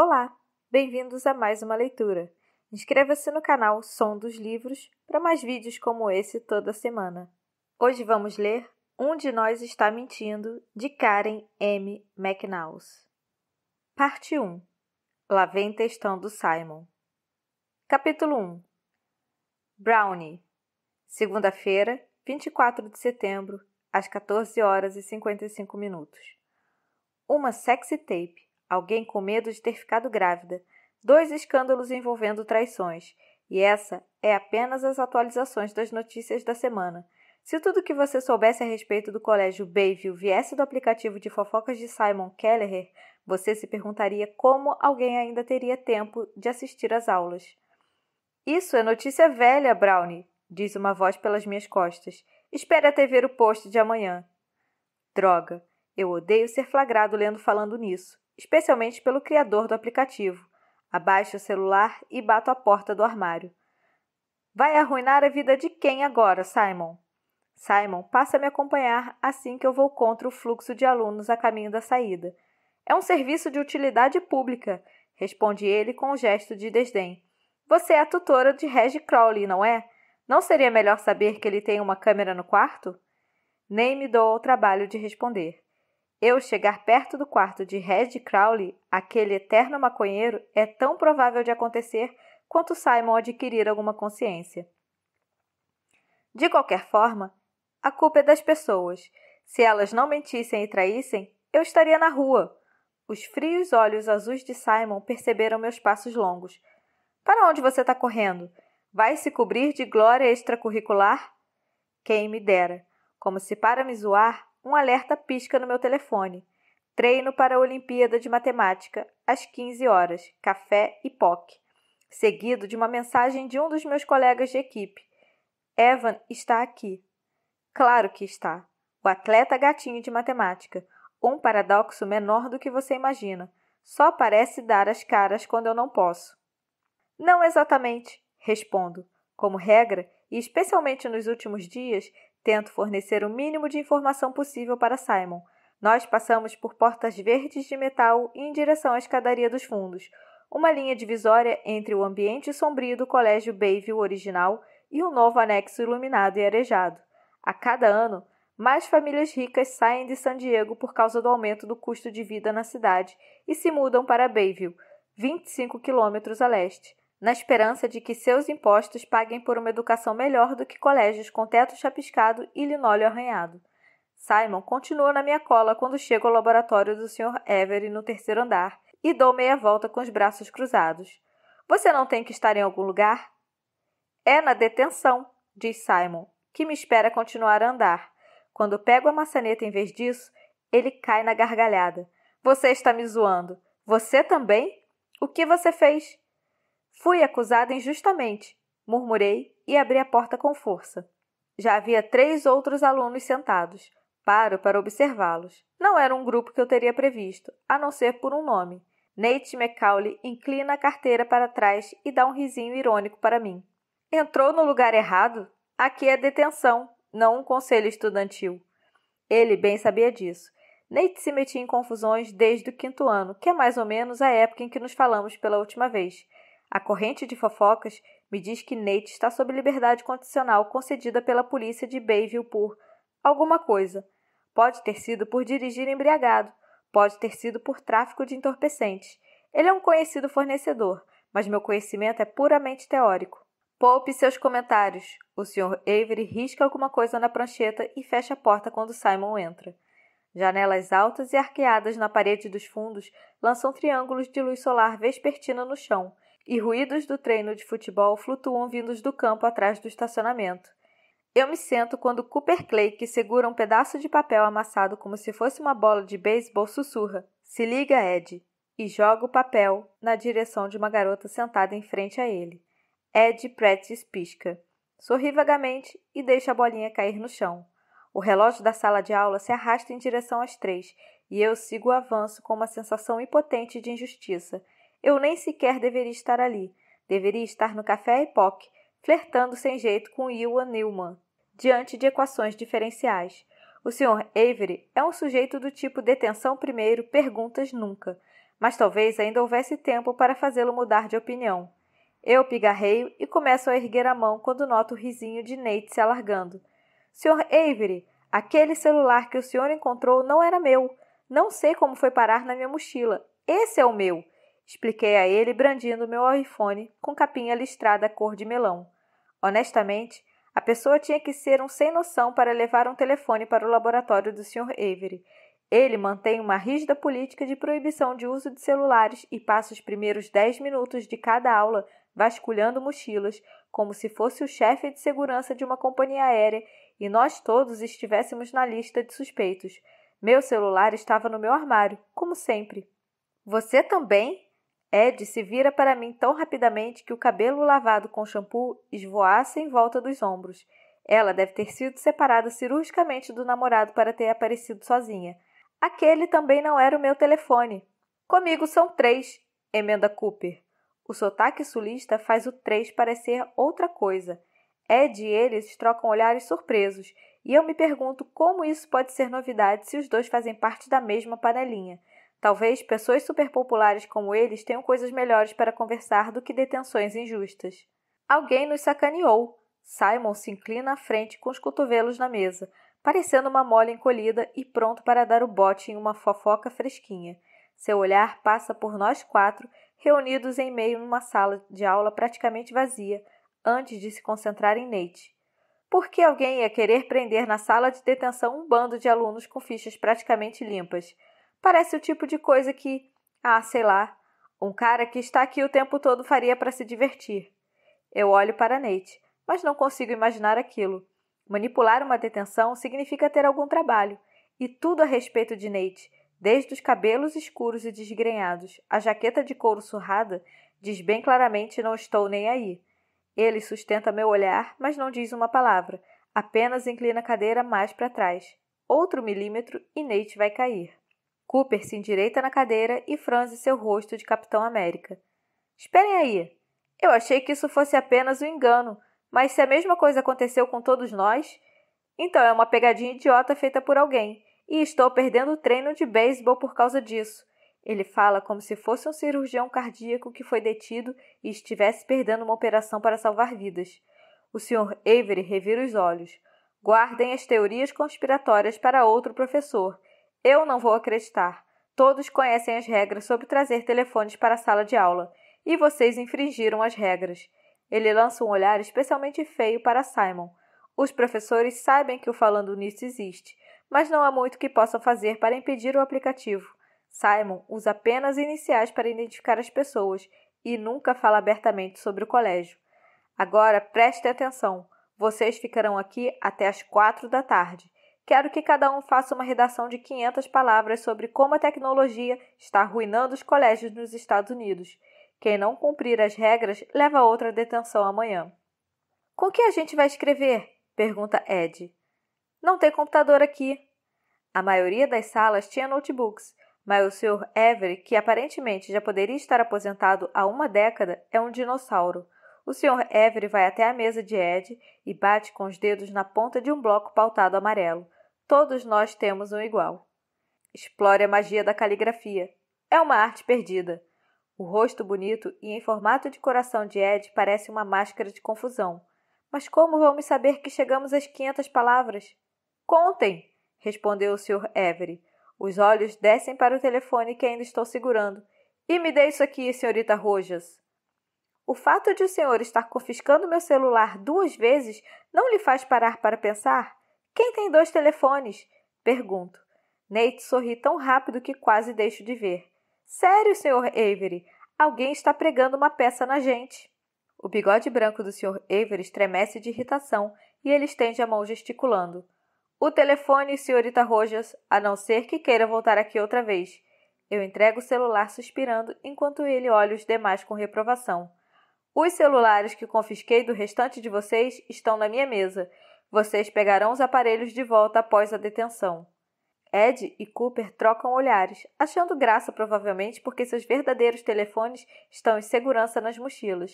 Olá, bem-vindos a mais uma leitura. Inscreva-se no canal Som dos Livros para mais vídeos como esse toda semana. Hoje vamos ler Um de Nós Está Mentindo, de Karen M. McNaus. Parte 1 Lá vem textão do Simon. Capítulo 1 Brownie. Segunda-feira, 24 de setembro, às 14 horas e 55 minutos. Uma sexy tape alguém com medo de ter ficado grávida, dois escândalos envolvendo traições. E essa é apenas as atualizações das notícias da semana. Se tudo que você soubesse a respeito do colégio Bayview viesse do aplicativo de fofocas de Simon Kelleher, você se perguntaria como alguém ainda teria tempo de assistir às aulas. Isso é notícia velha, Brownie, diz uma voz pelas minhas costas. Espere até ver o post de amanhã. Droga, eu odeio ser flagrado lendo falando nisso especialmente pelo criador do aplicativo. Abaixa o celular e bato a porta do armário. Vai arruinar a vida de quem agora, Simon? Simon passa a me acompanhar assim que eu vou contra o fluxo de alunos a caminho da saída. É um serviço de utilidade pública, responde ele com um gesto de desdém. Você é a tutora de Reg Crowley, não é? Não seria melhor saber que ele tem uma câmera no quarto? Nem me dou ao trabalho de responder. Eu chegar perto do quarto de Red Crowley, aquele eterno maconheiro, é tão provável de acontecer quanto Simon adquirir alguma consciência. De qualquer forma, a culpa é das pessoas. Se elas não mentissem e traíssem, eu estaria na rua. Os frios olhos azuis de Simon perceberam meus passos longos. Para onde você está correndo? Vai se cobrir de glória extracurricular? Quem me dera. Como se para me zoar, um alerta pisca no meu telefone. Treino para a Olimpíada de Matemática, às 15 horas, café e POC. Seguido de uma mensagem de um dos meus colegas de equipe. Evan está aqui. Claro que está. O atleta gatinho de matemática. Um paradoxo menor do que você imagina. Só parece dar as caras quando eu não posso. Não exatamente, respondo. Como regra, e especialmente nos últimos dias, Tento fornecer o mínimo de informação possível para Simon. Nós passamos por portas verdes de metal em direção à escadaria dos fundos, uma linha divisória entre o ambiente sombrio do colégio Bayview original e o novo anexo iluminado e arejado. A cada ano, mais famílias ricas saem de San Diego por causa do aumento do custo de vida na cidade e se mudam para Bayview, 25 quilômetros a leste na esperança de que seus impostos paguem por uma educação melhor do que colégios com teto chapiscado e linóleo arranhado. Simon continua na minha cola quando chego ao laboratório do Sr. Avery no terceiro andar e dou meia volta com os braços cruzados. Você não tem que estar em algum lugar? É na detenção, diz Simon, que me espera continuar a andar. Quando pego a maçaneta em vez disso, ele cai na gargalhada. Você está me zoando. Você também? O que você fez? Fui acusada injustamente, murmurei e abri a porta com força. Já havia três outros alunos sentados. Paro para observá-los. Não era um grupo que eu teria previsto, a não ser por um nome. Nate McCauley inclina a carteira para trás e dá um risinho irônico para mim. Entrou no lugar errado? Aqui é detenção, não um conselho estudantil. Ele bem sabia disso. Nate se metia em confusões desde o quinto ano, que é mais ou menos a época em que nos falamos pela última vez. A corrente de fofocas me diz que Nate está sob liberdade condicional concedida pela polícia de Bayview por alguma coisa. Pode ter sido por dirigir embriagado, pode ter sido por tráfico de entorpecentes. Ele é um conhecido fornecedor, mas meu conhecimento é puramente teórico. Poupe seus comentários. O Sr. Avery risca alguma coisa na prancheta e fecha a porta quando Simon entra. Janelas altas e arqueadas na parede dos fundos lançam triângulos de luz solar vespertina no chão e ruídos do treino de futebol flutuam vindos do campo atrás do estacionamento. Eu me sento quando Cooper Clay, que segura um pedaço de papel amassado como se fosse uma bola de beisebol, sussurra: Se liga, Ed! E joga o papel na direção de uma garota sentada em frente a ele. Ed Pretz pisca, sorri vagamente e deixa a bolinha cair no chão. O relógio da sala de aula se arrasta em direção às três e eu sigo o avanço com uma sensação impotente de injustiça, eu nem sequer deveria estar ali. Deveria estar no café Epoch, flertando sem jeito com Ewan Newman, diante de equações diferenciais. O Sr. Avery é um sujeito do tipo detenção primeiro, perguntas nunca, mas talvez ainda houvesse tempo para fazê-lo mudar de opinião. Eu pigarreio e começo a erguer a mão quando noto o risinho de Nate se alargando. Sr. Avery, aquele celular que o senhor encontrou não era meu. Não sei como foi parar na minha mochila. Esse é o meu. Expliquei a ele, brandindo meu iPhone com capinha listrada cor de melão. Honestamente, a pessoa tinha que ser um sem noção para levar um telefone para o laboratório do Sr. Avery. Ele mantém uma rígida política de proibição de uso de celulares e passa os primeiros dez minutos de cada aula vasculhando mochilas, como se fosse o chefe de segurança de uma companhia aérea e nós todos estivéssemos na lista de suspeitos. Meu celular estava no meu armário, como sempre. Você também? Ed se vira para mim tão rapidamente que o cabelo lavado com shampoo esvoaça em volta dos ombros. Ela deve ter sido separada cirurgicamente do namorado para ter aparecido sozinha. Aquele também não era o meu telefone. Comigo são três, emenda Cooper. O sotaque sulista faz o três parecer outra coisa. Ed e eles trocam olhares surpresos, e eu me pergunto como isso pode ser novidade se os dois fazem parte da mesma panelinha. Talvez pessoas superpopulares como eles tenham coisas melhores para conversar do que detenções injustas. Alguém nos sacaneou. Simon se inclina à frente com os cotovelos na mesa, parecendo uma mole encolhida e pronto para dar o bote em uma fofoca fresquinha. Seu olhar passa por nós quatro, reunidos em meio numa sala de aula praticamente vazia, antes de se concentrar em Nate. Por que alguém ia querer prender na sala de detenção um bando de alunos com fichas praticamente limpas? Parece o tipo de coisa que, ah, sei lá, um cara que está aqui o tempo todo faria para se divertir. Eu olho para Nate, mas não consigo imaginar aquilo. Manipular uma detenção significa ter algum trabalho, e tudo a respeito de Nate, desde os cabelos escuros e desgrenhados, a jaqueta de couro surrada, diz bem claramente não estou nem aí. Ele sustenta meu olhar, mas não diz uma palavra, apenas inclina a cadeira mais para trás. Outro milímetro e Nate vai cair. Cooper se endireita na cadeira e franze seu rosto de Capitão América. Esperem aí! Eu achei que isso fosse apenas um engano, mas se a mesma coisa aconteceu com todos nós, então é uma pegadinha idiota feita por alguém, e estou perdendo o treino de beisebol por causa disso. Ele fala como se fosse um cirurgião cardíaco que foi detido e estivesse perdendo uma operação para salvar vidas. O Sr. Avery revira os olhos. Guardem as teorias conspiratórias para outro professor. Eu não vou acreditar. Todos conhecem as regras sobre trazer telefones para a sala de aula, e vocês infringiram as regras. Ele lança um olhar especialmente feio para Simon. Os professores sabem que o Falando Nisso existe, mas não há muito que possam fazer para impedir o aplicativo. Simon usa apenas iniciais para identificar as pessoas e nunca fala abertamente sobre o colégio. Agora preste atenção: vocês ficarão aqui até as quatro da tarde quero que cada um faça uma redação de 500 palavras sobre como a tecnologia está arruinando os colégios nos Estados Unidos. Quem não cumprir as regras leva outra detenção amanhã. Com que a gente vai escrever? pergunta Ed. Não tem computador aqui. A maioria das salas tinha notebooks, mas o Sr. Everett, que aparentemente já poderia estar aposentado há uma década, é um dinossauro. O Sr. Everett vai até a mesa de Ed e bate com os dedos na ponta de um bloco pautado amarelo. Todos nós temos um igual. Explore a magia da caligrafia. É uma arte perdida. O rosto bonito e em formato de coração de Ed parece uma máscara de confusão. Mas como vamos saber que chegamos às 500 palavras? Contem, respondeu o Sr. Avery. Os olhos descem para o telefone que ainda estou segurando. E me dê isso aqui, senhorita Rojas. O fato de o senhor estar confiscando meu celular duas vezes não lhe faz parar para pensar? Quem tem dois telefones? Pergunto. Nate sorri tão rápido que quase deixo de ver. Sério, Sr. Avery, alguém está pregando uma peça na gente. O bigode branco do Sr. Avery estremece de irritação e ele estende a mão gesticulando. O telefone, senhorita Rojas, a não ser que queira voltar aqui outra vez. Eu entrego o celular suspirando enquanto ele olha os demais com reprovação. Os celulares que confisquei do restante de vocês estão na minha mesa vocês pegarão os aparelhos de volta após a detenção. Ed e Cooper trocam olhares, achando graça provavelmente porque seus verdadeiros telefones estão em segurança nas mochilas.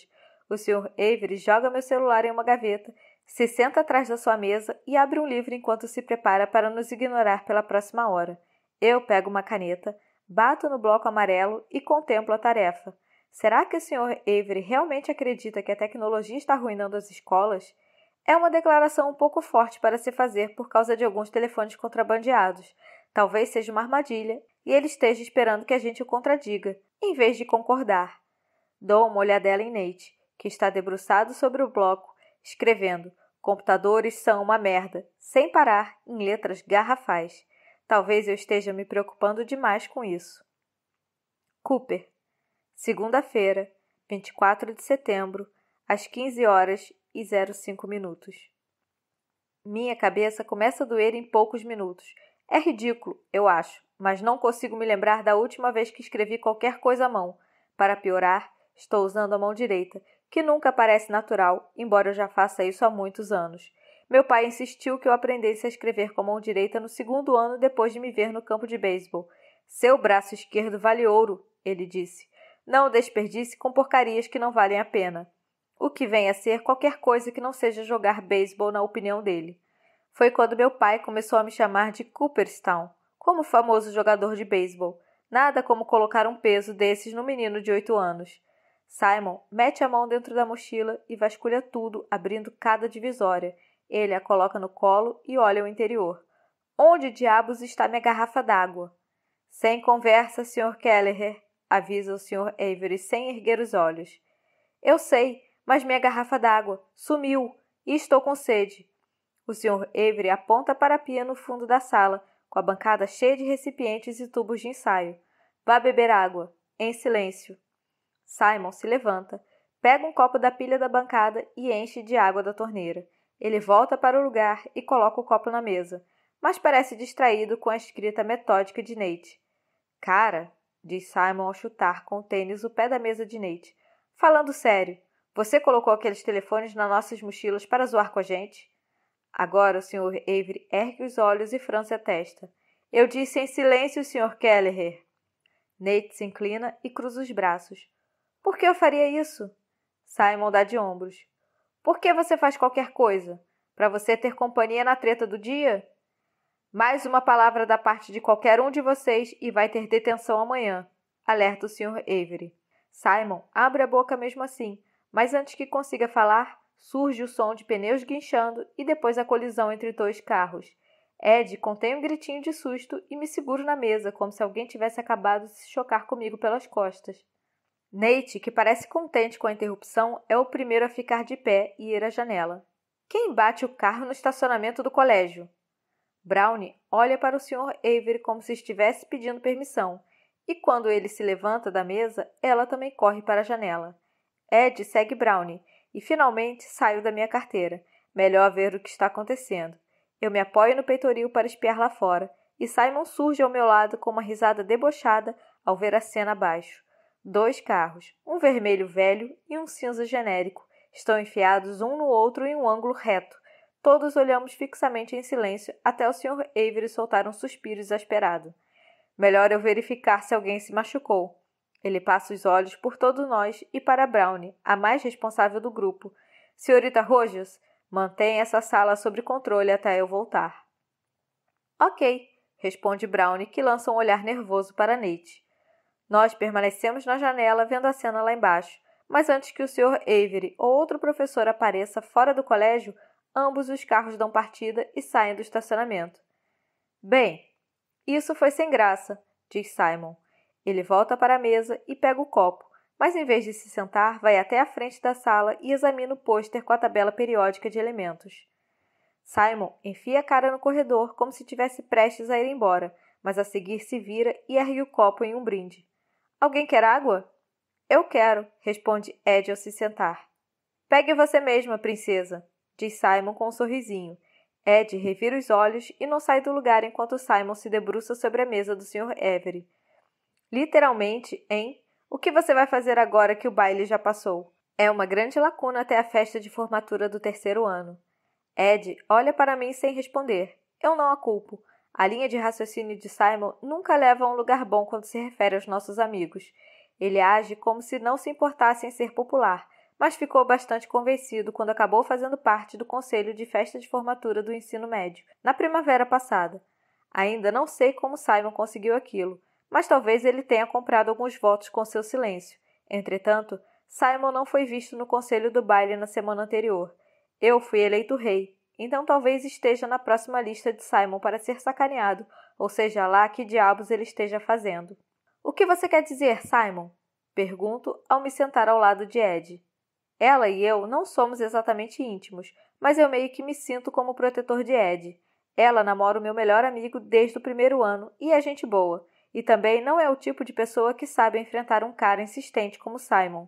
O Sr. Avery joga meu celular em uma gaveta, se senta atrás da sua mesa e abre um livro enquanto se prepara para nos ignorar pela próxima hora. Eu pego uma caneta, bato no bloco amarelo e contemplo a tarefa. Será que o Sr. Avery realmente acredita que a tecnologia está arruinando as escolas? É uma declaração um pouco forte para se fazer por causa de alguns telefones contrabandeados. Talvez seja uma armadilha e ele esteja esperando que a gente o contradiga, em vez de concordar. Dou uma olhadela em Nate, que está debruçado sobre o bloco, escrevendo: Computadores são uma merda, sem parar, em letras garrafais. Talvez eu esteja me preocupando demais com isso. Cooper, segunda-feira, 24 de setembro, às 15 horas e 05 minutos. Minha cabeça começa a doer em poucos minutos. É ridículo, eu acho, mas não consigo me lembrar da última vez que escrevi qualquer coisa à mão. Para piorar, estou usando a mão direita, que nunca parece natural, embora eu já faça isso há muitos anos. Meu pai insistiu que eu aprendesse a escrever com a mão direita no segundo ano depois de me ver no campo de beisebol. Seu braço esquerdo vale ouro, ele disse. Não desperdice com porcarias que não valem a pena o que vem a ser qualquer coisa que não seja jogar beisebol, na opinião dele. Foi quando meu pai começou a me chamar de Cooperstown, como famoso jogador de beisebol. Nada como colocar um peso desses no menino de oito anos. Simon mete a mão dentro da mochila e vasculha tudo, abrindo cada divisória. Ele a coloca no colo e olha o interior. Onde diabos está minha garrafa d'água? Sem conversa, Sr. Kelleher, avisa o Sr. Avery sem erguer os olhos. Eu sei, mas minha garrafa d'água sumiu e estou com sede. O Sr. Avery aponta para a pia no fundo da sala, com a bancada cheia de recipientes e tubos de ensaio. Vá beber água, em silêncio. Simon se levanta, pega um copo da pilha da bancada e enche de água da torneira. Ele volta para o lugar e coloca o copo na mesa, mas parece distraído com a escrita metódica de Nate. Cara, diz Simon ao chutar com o tênis o pé da mesa de Nate. Falando sério, você colocou aqueles telefones nas nossas mochilas para zoar com a gente? Agora o Sr. Avery ergue os olhos e franze a testa. Eu disse em silêncio, Sr. Kelleher. Nate se inclina e cruza os braços. Por que eu faria isso? Simon dá de ombros. Por que você faz qualquer coisa? Para você ter companhia na treta do dia? Mais uma palavra da parte de qualquer um de vocês e vai ter detenção amanhã, alerta o Sr. Avery. Simon abre a boca mesmo assim, mas antes que consiga falar, surge o som de pneus guinchando e depois a colisão entre dois carros. Ed contém um gritinho de susto e me seguro na mesa, como se alguém tivesse acabado de se chocar comigo pelas costas. Nate, que parece contente com a interrupção, é o primeiro a ficar de pé e ir à janela. Quem bate o carro no estacionamento do colégio? Brownie olha para o Sr. Avery como se estivesse pedindo permissão, e quando ele se levanta da mesa, ela também corre para a janela. Ed segue Brownie e finalmente saio da minha carteira. Melhor ver o que está acontecendo. Eu me apoio no peitoril para espiar lá fora e Simon surge ao meu lado com uma risada debochada ao ver a cena abaixo. Dois carros, um vermelho velho e um cinza genérico, estão enfiados um no outro em um ângulo reto. Todos olhamos fixamente em silêncio até o Sr. Avery soltar um suspiro exasperado. Melhor eu verificar se alguém se machucou. Ele passa os olhos por todos nós e para Brownie, a mais responsável do grupo. Senhorita Rojas, mantenha essa sala sob controle até eu voltar. Ok, responde Brownie, que lança um olhar nervoso para Nate. Nós permanecemos na janela vendo a cena lá embaixo, mas antes que o Sr. Avery ou outro professor apareça fora do colégio, ambos os carros dão partida e saem do estacionamento. Bem, isso foi sem graça, diz Simon. Ele volta para a mesa e pega o copo, mas em vez de se sentar, vai até a frente da sala e examina o pôster com a tabela periódica de elementos. Simon enfia a cara no corredor como se tivesse prestes a ir embora, mas a seguir se vira e ergue o copo em um brinde. Alguém quer água? Eu quero, responde Ed ao se sentar. Pegue você mesma, princesa, diz Simon com um sorrisinho. Ed revira os olhos e não sai do lugar enquanto Simon se debruça sobre a mesa do Sr. Avery literalmente em O que você vai fazer agora que o baile já passou? É uma grande lacuna até a festa de formatura do terceiro ano. Ed olha para mim sem responder. Eu não a culpo. A linha de raciocínio de Simon nunca leva a um lugar bom quando se refere aos nossos amigos. Ele age como se não se importasse em ser popular, mas ficou bastante convencido quando acabou fazendo parte do conselho de festa de formatura do ensino médio, na primavera passada. Ainda não sei como Simon conseguiu aquilo, mas talvez ele tenha comprado alguns votos com seu silêncio. Entretanto, Simon não foi visto no conselho do baile na semana anterior. Eu fui eleito rei, então talvez esteja na próxima lista de Simon para ser sacaneado, ou seja lá que diabos ele esteja fazendo. O que você quer dizer, Simon? Pergunto ao me sentar ao lado de Ed. Ela e eu não somos exatamente íntimos, mas eu meio que me sinto como protetor de Ed. Ela namora o meu melhor amigo desde o primeiro ano e é gente boa e também não é o tipo de pessoa que sabe enfrentar um cara insistente como Simon.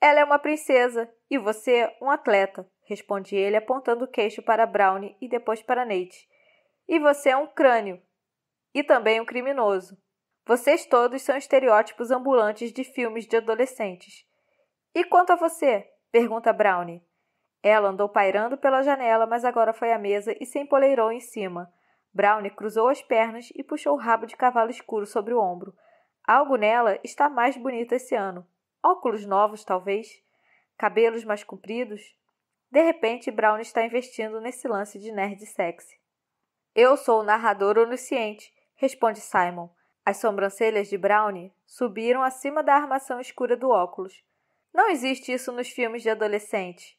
Ela é uma princesa e você um atleta, responde ele apontando o queixo para Brownie e depois para Nate. E você é um crânio e também um criminoso. Vocês todos são estereótipos ambulantes de filmes de adolescentes. E quanto a você? pergunta Brownie. Ela andou pairando pela janela, mas agora foi à mesa e se empoleirou em cima. Brownie cruzou as pernas e puxou o rabo de cavalo escuro sobre o ombro. Algo nela está mais bonita esse ano. Óculos novos, talvez. Cabelos mais compridos. De repente, Brownie está investindo nesse lance de nerd sexy. Eu sou o narrador onisciente, responde Simon. As sobrancelhas de Brownie subiram acima da armação escura do óculos. Não existe isso nos filmes de adolescente.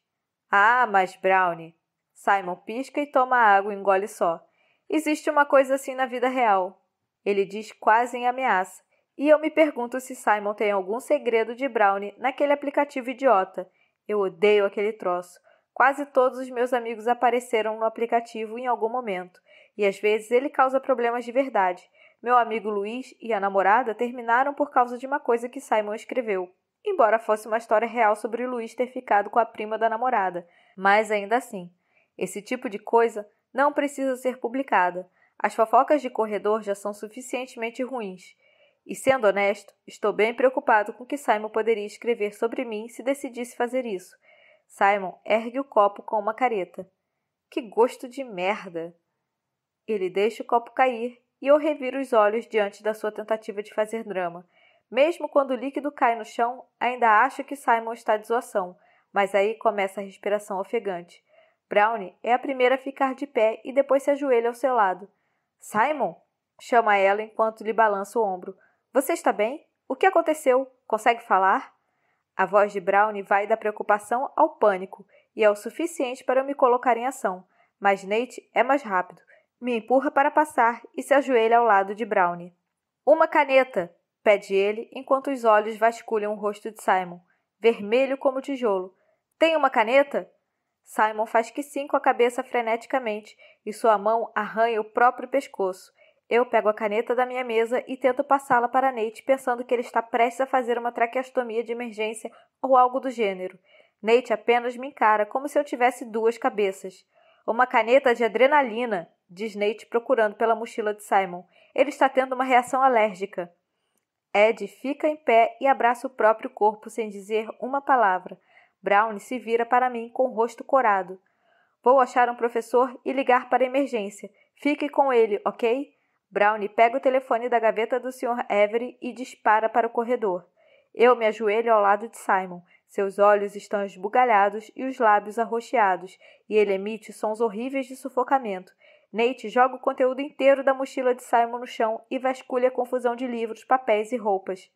Ah, mas Brownie. Simon pisca e toma água e engole só. Existe uma coisa assim na vida real. Ele diz quase em ameaça. E eu me pergunto se Simon tem algum segredo de Brownie naquele aplicativo idiota. Eu odeio aquele troço. Quase todos os meus amigos apareceram no aplicativo em algum momento, e às vezes ele causa problemas de verdade. Meu amigo Luiz e a namorada terminaram por causa de uma coisa que Simon escreveu, embora fosse uma história real sobre Luiz ter ficado com a prima da namorada, mas ainda assim, esse tipo de coisa não precisa ser publicada. As fofocas de corredor já são suficientemente ruins. E sendo honesto, estou bem preocupado com o que Simon poderia escrever sobre mim se decidisse fazer isso. Simon ergue o copo com uma careta. Que gosto de merda! Ele deixa o copo cair e eu reviro os olhos diante da sua tentativa de fazer drama. Mesmo quando o líquido cai no chão, ainda acho que Simon está de zoação, mas aí começa a respiração ofegante. Brownie é a primeira a ficar de pé e depois se ajoelha ao seu lado. Simon! chama ela enquanto lhe balança o ombro. Você está bem? O que aconteceu? Consegue falar? A voz de Brownie vai da preocupação ao pânico e é o suficiente para eu me colocar em ação, mas Nate é mais rápido. Me empurra para passar e se ajoelha ao lado de Brownie. Uma caneta! pede ele enquanto os olhos vasculham o rosto de Simon, vermelho como tijolo. Tem uma caneta? Simon faz que sim com a cabeça freneticamente e sua mão arranha o próprio pescoço. Eu pego a caneta da minha mesa e tento passá-la para Nate, pensando que ele está prestes a fazer uma traqueostomia de emergência ou algo do gênero. Nate apenas me encara, como se eu tivesse duas cabeças. Uma caneta de adrenalina, diz Nate, procurando pela mochila de Simon. Ele está tendo uma reação alérgica. Ed fica em pé e abraça o próprio corpo sem dizer uma palavra. Brown se vira para mim com o rosto corado. Vou achar um professor e ligar para a emergência. Fique com ele, ok? Brown pega o telefone da gaveta do Sr. Avery e dispara para o corredor. Eu me ajoelho ao lado de Simon. Seus olhos estão esbugalhados e os lábios arroxeados, e ele emite sons horríveis de sufocamento. Nate joga o conteúdo inteiro da mochila de Simon no chão e vasculha a confusão de livros, papéis e roupas.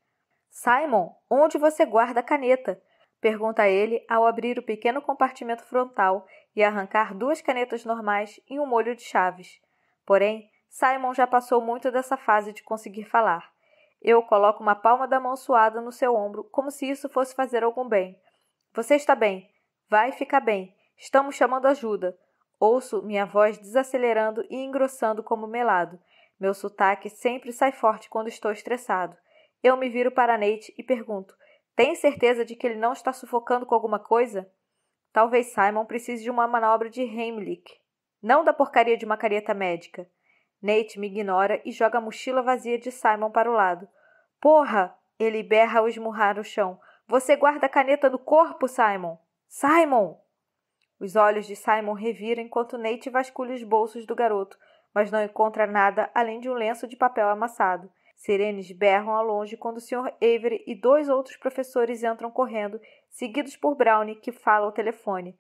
Simon, onde você guarda a caneta? Pergunta ele ao abrir o pequeno compartimento frontal e arrancar duas canetas normais e um molho de chaves. Porém, Simon já passou muito dessa fase de conseguir falar. Eu coloco uma palma da mão suada no seu ombro, como se isso fosse fazer algum bem. Você está bem. Vai ficar bem. Estamos chamando ajuda. Ouço minha voz desacelerando e engrossando como melado. Meu sotaque sempre sai forte quando estou estressado. Eu me viro para Nate e pergunto: tem certeza de que ele não está sufocando com alguma coisa? Talvez Simon precise de uma manobra de Heimlich. Não da porcaria de uma careta médica. Nate me ignora e joga a mochila vazia de Simon para o lado. Porra! Ele berra ao esmurrar o chão. Você guarda a caneta no corpo, Simon! Simon! Os olhos de Simon reviram enquanto Nate vasculha os bolsos do garoto, mas não encontra nada além de um lenço de papel amassado. Sirenes berram ao longe quando o Sr. Avery e dois outros professores entram correndo, seguidos por Brownie, que fala ao telefone.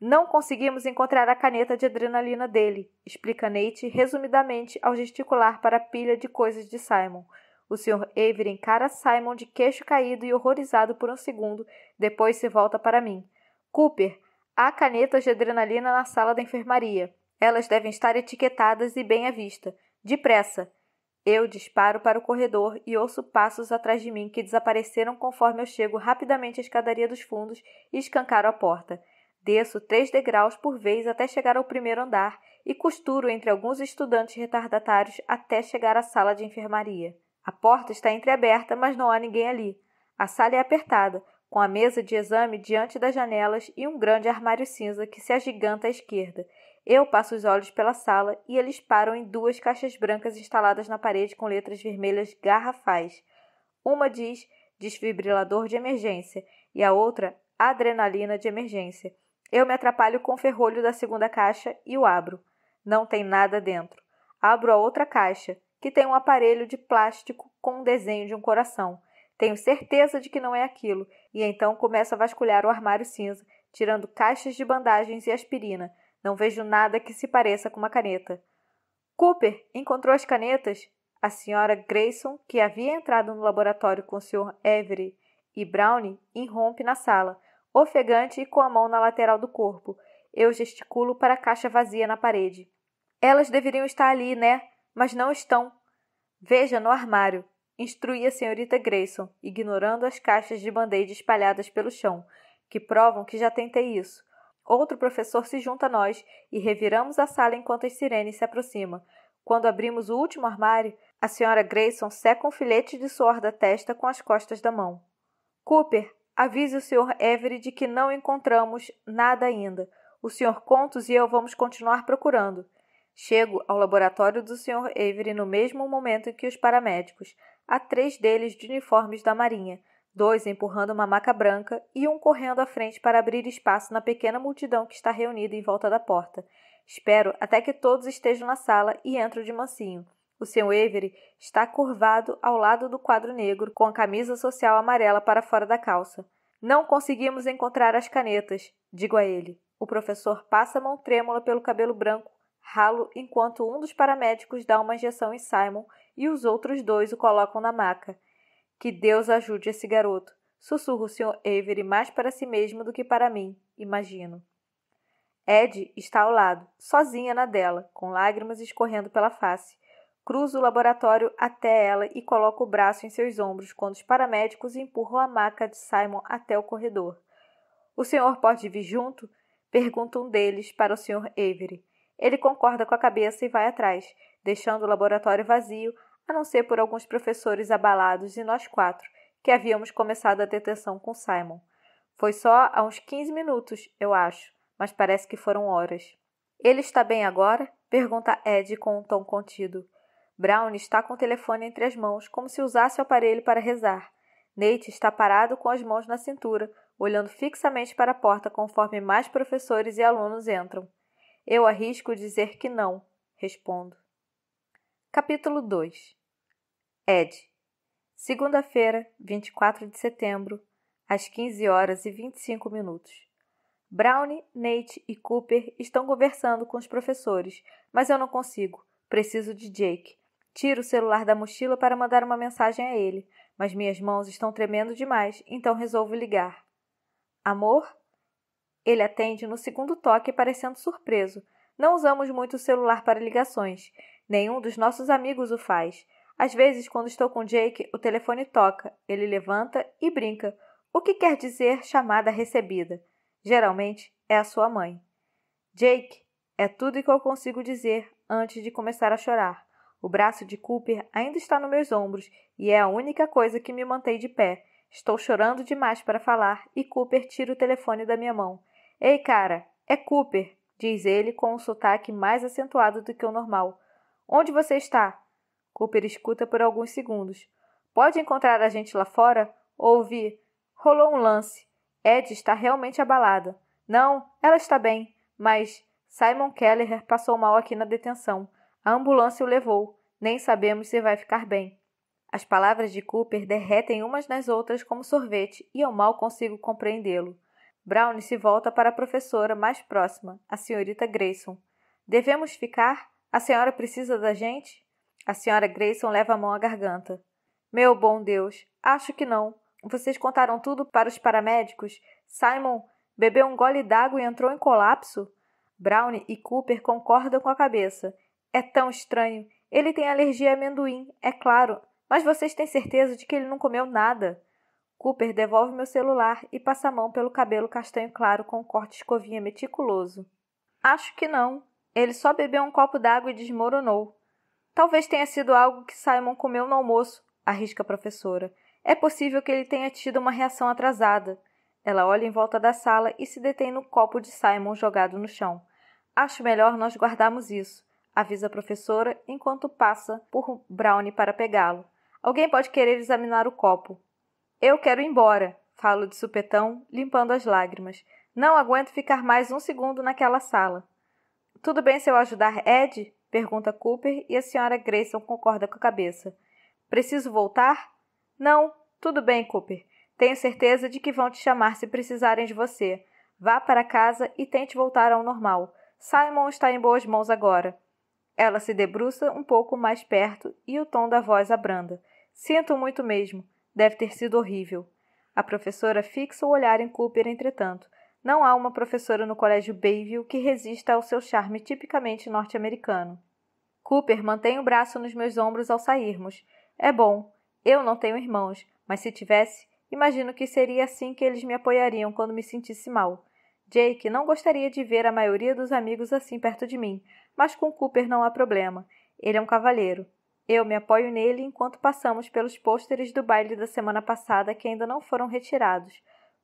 Não conseguimos encontrar a caneta de adrenalina dele, explica Nate resumidamente ao gesticular para a pilha de coisas de Simon. O Sr. Avery encara Simon de queixo caído e horrorizado por um segundo, depois se volta para mim. Cooper, há canetas de adrenalina na sala da enfermaria. Elas devem estar etiquetadas e bem à vista. Depressa! Eu disparo para o corredor e ouço passos atrás de mim que desapareceram conforme eu chego rapidamente à escadaria dos fundos e escancaro a porta. Desço três degraus por vez até chegar ao primeiro andar e costuro entre alguns estudantes retardatários até chegar à sala de enfermaria. A porta está entreaberta, mas não há ninguém ali. A sala é apertada, com a mesa de exame diante das janelas e um grande armário cinza que se agiganta à esquerda, eu passo os olhos pela sala e eles param em duas caixas brancas instaladas na parede com letras vermelhas garrafais. Uma diz desfibrilador de emergência e a outra adrenalina de emergência. Eu me atrapalho com o ferrolho da segunda caixa e o abro. Não tem nada dentro. Abro a outra caixa, que tem um aparelho de plástico com um desenho de um coração. Tenho certeza de que não é aquilo, e então começo a vasculhar o armário cinza, tirando caixas de bandagens e aspirina, não vejo nada que se pareça com uma caneta. Cooper encontrou as canetas. A senhora Grayson, que havia entrado no laboratório com o Sr. Avery e Brownie, irrompe na sala, ofegante e com a mão na lateral do corpo. Eu gesticulo para a caixa vazia na parede. Elas deveriam estar ali, né? Mas não estão. Veja no armário. Instrui a senhorita Grayson, ignorando as caixas de band-aid espalhadas pelo chão, que provam que já tentei isso. Outro professor se junta a nós e reviramos a sala enquanto as sirenes se aproximam. Quando abrimos o último armário, a senhora Grayson seca um filete de suor da testa com as costas da mão. Cooper, avise o Sr. de que não encontramos nada ainda. O Sr. Contos e eu vamos continuar procurando. Chego ao laboratório do Sr. Avery no mesmo momento em que os paramédicos, há três deles de uniformes da Marinha, dois empurrando uma maca branca e um correndo à frente para abrir espaço na pequena multidão que está reunida em volta da porta. Espero até que todos estejam na sala e entro de mansinho. O Sr. Avery está curvado ao lado do quadro negro, com a camisa social amarela para fora da calça. Não conseguimos encontrar as canetas, digo a ele. O professor passa a mão trêmula pelo cabelo branco, ralo, enquanto um dos paramédicos dá uma injeção em Simon e os outros dois o colocam na maca. Que Deus ajude esse garoto, sussurra o Sr. Avery mais para si mesmo do que para mim, imagino. Ed está ao lado, sozinha na dela, com lágrimas escorrendo pela face. Cruzo o laboratório até ela e coloco o braço em seus ombros quando os paramédicos empurram a maca de Simon até o corredor. O senhor pode vir junto? Pergunta um deles para o Sr. Avery. Ele concorda com a cabeça e vai atrás, deixando o laboratório vazio a não ser por alguns professores abalados e nós quatro, que havíamos começado a detenção com Simon. Foi só há uns 15 minutos, eu acho, mas parece que foram horas. Ele está bem agora? pergunta Ed com um tom contido. Brown está com o telefone entre as mãos, como se usasse o aparelho para rezar. Nate está parado com as mãos na cintura, olhando fixamente para a porta conforme mais professores e alunos entram. Eu arrisco dizer que não, respondo. Capítulo 2 Ed. Segunda-feira, 24 de setembro, às 15 horas e 25 minutos. Brownie, Nate e Cooper estão conversando com os professores, mas eu não consigo. Preciso de Jake. Tiro o celular da mochila para mandar uma mensagem a ele, mas minhas mãos estão tremendo demais, então resolvo ligar. Amor? Ele atende no segundo toque, parecendo surpreso. Não usamos muito o celular para ligações. Nenhum dos nossos amigos o faz. Às vezes, quando estou com Jake, o telefone toca, ele levanta e brinca, o que quer dizer chamada recebida. Geralmente é a sua mãe. Jake, é tudo o que eu consigo dizer antes de começar a chorar. O braço de Cooper ainda está nos meus ombros e é a única coisa que me mantém de pé. Estou chorando demais para falar e Cooper tira o telefone da minha mão. Ei, cara, é Cooper, diz ele com um sotaque mais acentuado do que o normal. Onde você está? Cooper escuta por alguns segundos. Pode encontrar a gente lá fora? Ouvi. Rolou um lance. Ed está realmente abalada. Não, ela está bem, mas Simon Keller passou mal aqui na detenção. A ambulância o levou. Nem sabemos se vai ficar bem. As palavras de Cooper derretem umas nas outras como sorvete e eu mal consigo compreendê-lo. Brown se volta para a professora mais próxima, a senhorita Grayson. Devemos ficar? A senhora precisa da gente? A senhora Grayson leva a mão à garganta. Meu bom Deus, acho que não. Vocês contaram tudo para os paramédicos? Simon bebeu um gole d'água e entrou em colapso? Brownie e Cooper concordam com a cabeça. É tão estranho. Ele tem alergia a amendoim, é claro, mas vocês têm certeza de que ele não comeu nada? Cooper devolve meu celular e passa a mão pelo cabelo castanho claro com um corte escovinha meticuloso. Acho que não. Ele só bebeu um copo d'água e desmoronou. Talvez tenha sido algo que Simon comeu no almoço, arrisca a professora. É possível que ele tenha tido uma reação atrasada. Ela olha em volta da sala e se detém no copo de Simon jogado no chão. Acho melhor nós guardarmos isso, avisa a professora enquanto passa por Brownie para pegá-lo. Alguém pode querer examinar o copo. Eu quero ir embora, falo de supetão, limpando as lágrimas. Não aguento ficar mais um segundo naquela sala. Tudo bem se eu ajudar Ed? pergunta Cooper e a senhora Grayson concorda com a cabeça. Preciso voltar? Não, tudo bem, Cooper. Tenho certeza de que vão te chamar se precisarem de você. Vá para casa e tente voltar ao normal. Simon está em boas mãos agora. Ela se debruça um pouco mais perto e o tom da voz abranda. Sinto muito mesmo. Deve ter sido horrível. A professora fixa o olhar em Cooper, entretanto, não há uma professora no colégio Bayview que resista ao seu charme tipicamente norte-americano. Cooper mantém o braço nos meus ombros ao sairmos. É bom. Eu não tenho irmãos, mas se tivesse, imagino que seria assim que eles me apoiariam quando me sentisse mal. Jake não gostaria de ver a maioria dos amigos assim perto de mim, mas com Cooper não há problema. Ele é um cavalheiro. Eu me apoio nele enquanto passamos pelos pôsteres do baile da semana passada que ainda não foram retirados.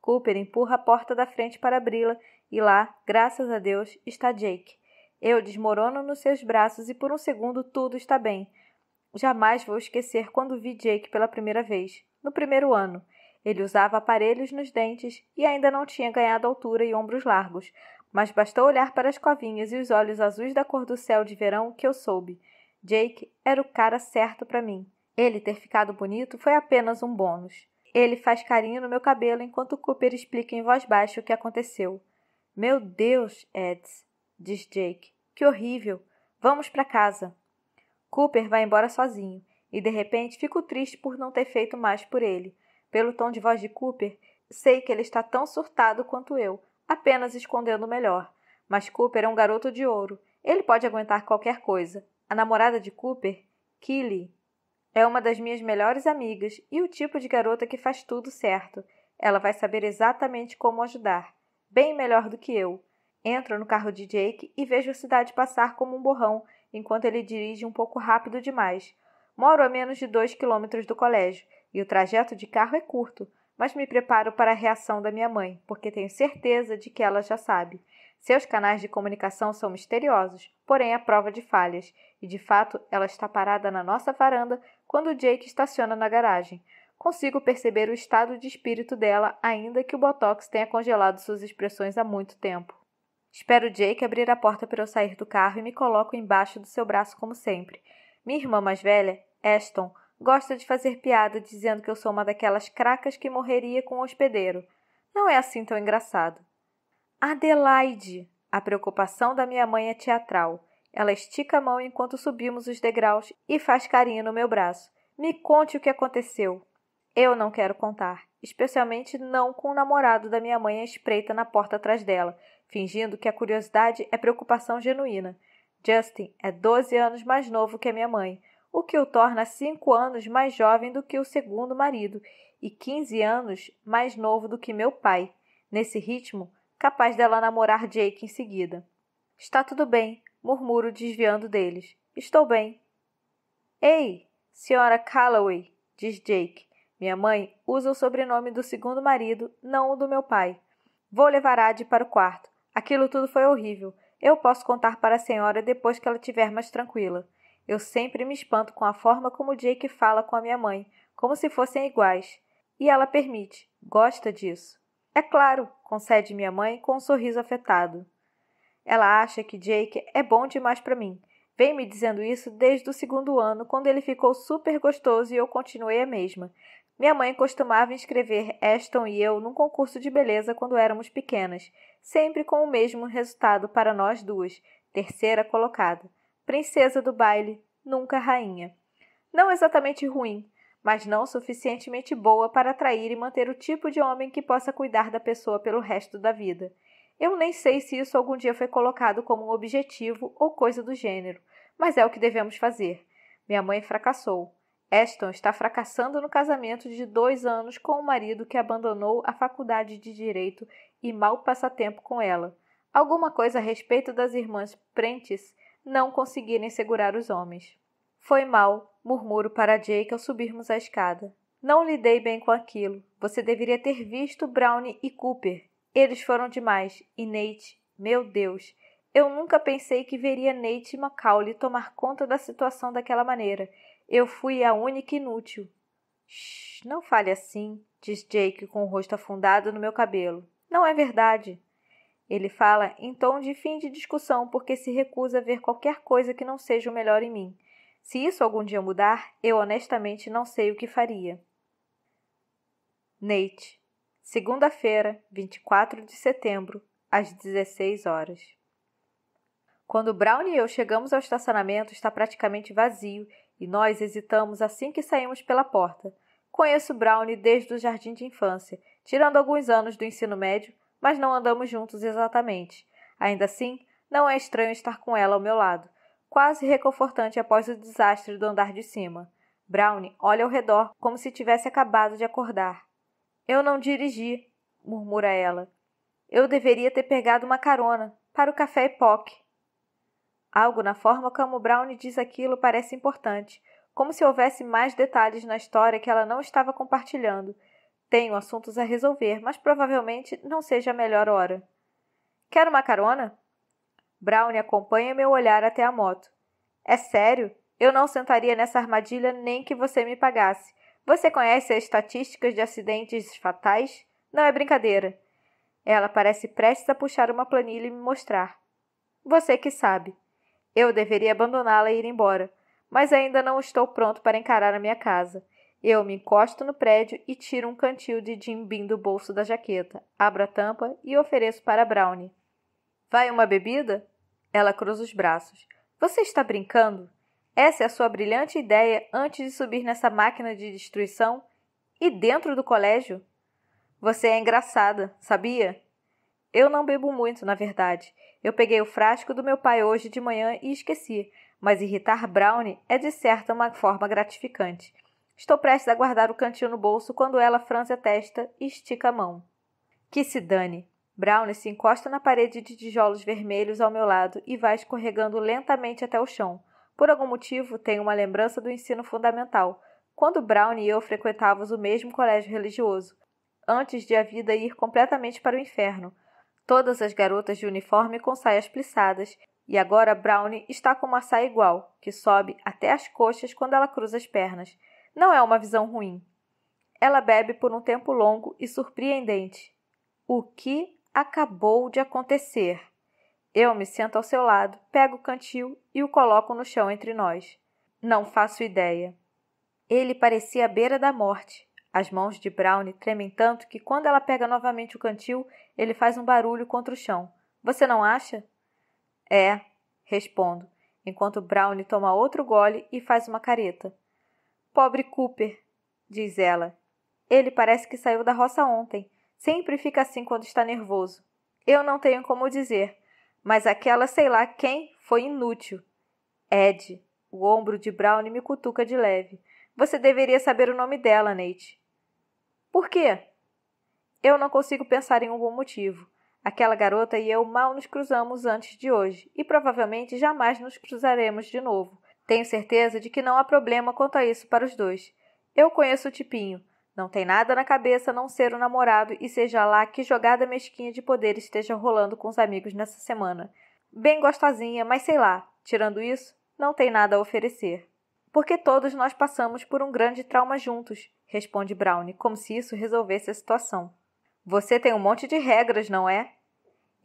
Cooper empurra a porta da frente para abri-la e lá, graças a Deus, está Jake. Eu desmorono nos seus braços e por um segundo tudo está bem. Jamais vou esquecer quando vi Jake pela primeira vez, no primeiro ano. Ele usava aparelhos nos dentes e ainda não tinha ganhado altura e ombros largos, mas bastou olhar para as covinhas e os olhos azuis da cor do céu de verão que eu soube. Jake era o cara certo para mim. Ele ter ficado bonito foi apenas um bônus. Ele faz carinho no meu cabelo enquanto Cooper explica em voz baixa o que aconteceu. Meu Deus, Eds, diz Jake. Que horrível. Vamos para casa. Cooper vai embora sozinho e de repente fico triste por não ter feito mais por ele. Pelo tom de voz de Cooper, sei que ele está tão surtado quanto eu, apenas escondendo melhor. Mas Cooper é um garoto de ouro. Ele pode aguentar qualquer coisa. A namorada de Cooper, Killy, é uma das minhas melhores amigas e o tipo de garota que faz tudo certo. Ela vai saber exatamente como ajudar, bem melhor do que eu. Entro no carro de Jake e vejo a cidade passar como um borrão enquanto ele dirige um pouco rápido demais. Moro a menos de dois quilômetros do colégio e o trajeto de carro é curto, mas me preparo para a reação da minha mãe, porque tenho certeza de que ela já sabe. Seus canais de comunicação são misteriosos, porém a é prova de falhas, e de fato ela está parada na nossa varanda quando Jake estaciona na garagem. Consigo perceber o estado de espírito dela, ainda que o botox tenha congelado suas expressões há muito tempo. Espero Jake abrir a porta para eu sair do carro e me coloco embaixo do seu braço como sempre. Minha irmã mais velha, Aston, gosta de fazer piada dizendo que eu sou uma daquelas cracas que morreria com um hospedeiro. Não é assim tão engraçado. Adelaide! A preocupação da minha mãe é teatral. Ela estica a mão enquanto subimos os degraus e faz carinho no meu braço. Me conte o que aconteceu. Eu não quero contar, especialmente não com o namorado da minha mãe à espreita na porta atrás dela, fingindo que a curiosidade é preocupação genuína. Justin é 12 anos mais novo que a minha mãe, o que o torna 5 anos mais jovem do que o segundo marido e 15 anos mais novo do que meu pai. Nesse ritmo, capaz dela namorar Jake em seguida. Está tudo bem, murmuro desviando deles. Estou bem. Ei, senhora Calloway, diz Jake. Minha mãe usa o sobrenome do segundo marido, não o do meu pai. Vou levar Ade para o quarto. Aquilo tudo foi horrível. Eu posso contar para a senhora depois que ela estiver mais tranquila. Eu sempre me espanto com a forma como Jake fala com a minha mãe, como se fossem iguais. E ela permite, gosta disso. É claro, concede minha mãe com um sorriso afetado. Ela acha que Jake é bom demais para mim. Vem me dizendo isso desde o segundo ano, quando ele ficou super gostoso e eu continuei a mesma. Minha mãe costumava inscrever Ashton e eu num concurso de beleza quando éramos pequenas, sempre com o mesmo resultado para nós duas, terceira colocada. Princesa do baile, nunca rainha. Não exatamente ruim, mas não suficientemente boa para atrair e manter o tipo de homem que possa cuidar da pessoa pelo resto da vida. Eu nem sei se isso algum dia foi colocado como um objetivo ou coisa do gênero, mas é o que devemos fazer. Minha mãe fracassou. Aston está fracassando no casamento de dois anos com um marido que abandonou a faculdade de direito e mal passa tempo com ela. Alguma coisa a respeito das irmãs Prentice não conseguirem segurar os homens. Foi mal, murmuro para Jake ao subirmos a escada. Não lidei bem com aquilo. Você deveria ter visto Brownie e Cooper. Eles foram demais, e Nate, meu Deus, eu nunca pensei que veria Nate e Macaulay tomar conta da situação daquela maneira. Eu fui a única inútil. Shh, não fale assim, diz Jake com o rosto afundado no meu cabelo. Não é verdade. Ele fala em tom de fim de discussão porque se recusa a ver qualquer coisa que não seja o melhor em mim. Se isso algum dia mudar, eu honestamente não sei o que faria. Nate, segunda-feira, 24 de setembro, às 16 horas. Quando Brown e eu chegamos ao estacionamento, está praticamente vazio e nós hesitamos assim que saímos pela porta. Conheço Brown desde o jardim de infância, tirando alguns anos do ensino médio, mas não andamos juntos exatamente. Ainda assim, não é estranho estar com ela ao meu lado, quase reconfortante após o desastre do andar de cima. Brown olha ao redor como se tivesse acabado de acordar. Eu não dirigi, murmura ela. Eu deveria ter pegado uma carona para o café Epoque. Algo na forma como Brown diz aquilo parece importante, como se houvesse mais detalhes na história que ela não estava compartilhando. Tenho assuntos a resolver, mas provavelmente não seja a melhor hora. Quer uma carona? Brown acompanha meu olhar até a moto. É sério? Eu não sentaria nessa armadilha nem que você me pagasse. Você conhece as estatísticas de acidentes fatais? Não é brincadeira. Ela parece prestes a puxar uma planilha e me mostrar. Você que sabe. Eu deveria abandoná-la e ir embora, mas ainda não estou pronto para encarar a minha casa. Eu me encosto no prédio e tiro um cantil de Jim Beam do bolso da jaqueta, abro a tampa e ofereço para Brownie. Vai uma bebida? Ela cruza os braços. Você está brincando? Essa é a sua brilhante ideia antes de subir nessa máquina de destruição e dentro do colégio? Você é engraçada, sabia? Eu não bebo muito, na verdade. Eu peguei o frasco do meu pai hoje de manhã e esqueci, mas irritar Brownie é de certa uma forma gratificante. Estou prestes a guardar o cantil no bolso quando ela franze a testa e estica a mão. Que se dane! Brownie se encosta na parede de tijolos vermelhos ao meu lado e vai escorregando lentamente até o chão. Por algum motivo, tenho uma lembrança do ensino fundamental, quando Brown e eu frequentávamos o mesmo colégio religioso, antes de a vida ir completamente para o inferno. Todas as garotas de uniforme com saias plissadas, e agora Brown está com uma saia igual, que sobe até as coxas quando ela cruza as pernas. Não é uma visão ruim. Ela bebe por um tempo longo e surpreendente. O que acabou de acontecer? Eu me sento ao seu lado, pego o cantil e o coloco no chão entre nós. Não faço ideia. Ele parecia à beira da morte. As mãos de Brownie tremem tanto que quando ela pega novamente o cantil, ele faz um barulho contra o chão. Você não acha? É, respondo, enquanto Brownie toma outro gole e faz uma careta. Pobre Cooper, diz ela. Ele parece que saiu da roça ontem. Sempre fica assim quando está nervoso. Eu não tenho como dizer, mas aquela sei lá quem foi inútil. Ed, o ombro de Brown me cutuca de leve. Você deveria saber o nome dela, Nate. Por quê? Eu não consigo pensar em um bom motivo. Aquela garota e eu mal nos cruzamos antes de hoje e provavelmente jamais nos cruzaremos de novo. Tenho certeza de que não há problema quanto a isso para os dois. Eu conheço o tipinho. Não tem nada na cabeça a não ser o namorado e seja lá que jogada mesquinha de poder esteja rolando com os amigos nessa semana. Bem gostosinha, mas sei lá, tirando isso, não tem nada a oferecer. Porque todos nós passamos por um grande trauma juntos, responde Brownie, como se isso resolvesse a situação. Você tem um monte de regras, não é?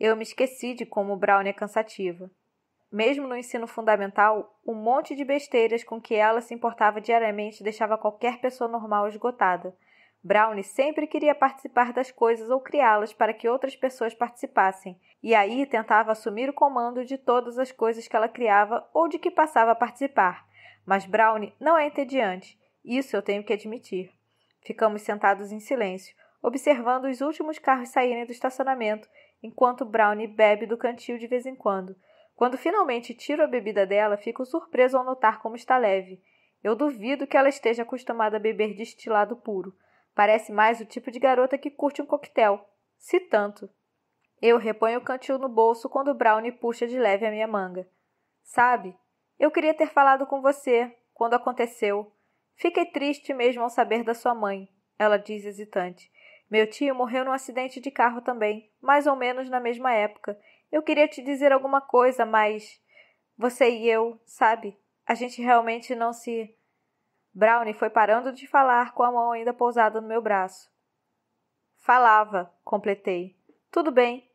Eu me esqueci de como Brownie é cansativa mesmo no ensino fundamental, um monte de besteiras com que ela se importava diariamente deixava qualquer pessoa normal esgotada. Brownie sempre queria participar das coisas ou criá-las para que outras pessoas participassem, e aí tentava assumir o comando de todas as coisas que ela criava ou de que passava a participar. Mas Brownie não é entediante, isso eu tenho que admitir. Ficamos sentados em silêncio, observando os últimos carros saírem do estacionamento, enquanto Brownie bebe do cantil de vez em quando quando finalmente tiro a bebida dela, fico surpreso ao notar como está leve. Eu duvido que ela esteja acostumada a beber destilado puro. Parece mais o tipo de garota que curte um coquetel. Se tanto. Eu reponho o cantil no bolso quando Brownie puxa de leve a minha manga. Sabe, eu queria ter falado com você quando aconteceu. Fiquei triste mesmo ao saber da sua mãe, ela diz hesitante. Meu tio morreu num acidente de carro também, mais ou menos na mesma época, eu queria te dizer alguma coisa, mas você e eu, sabe? A gente realmente não se. Brownie foi parando de falar com a mão ainda pousada no meu braço. Falava, completei. Tudo bem.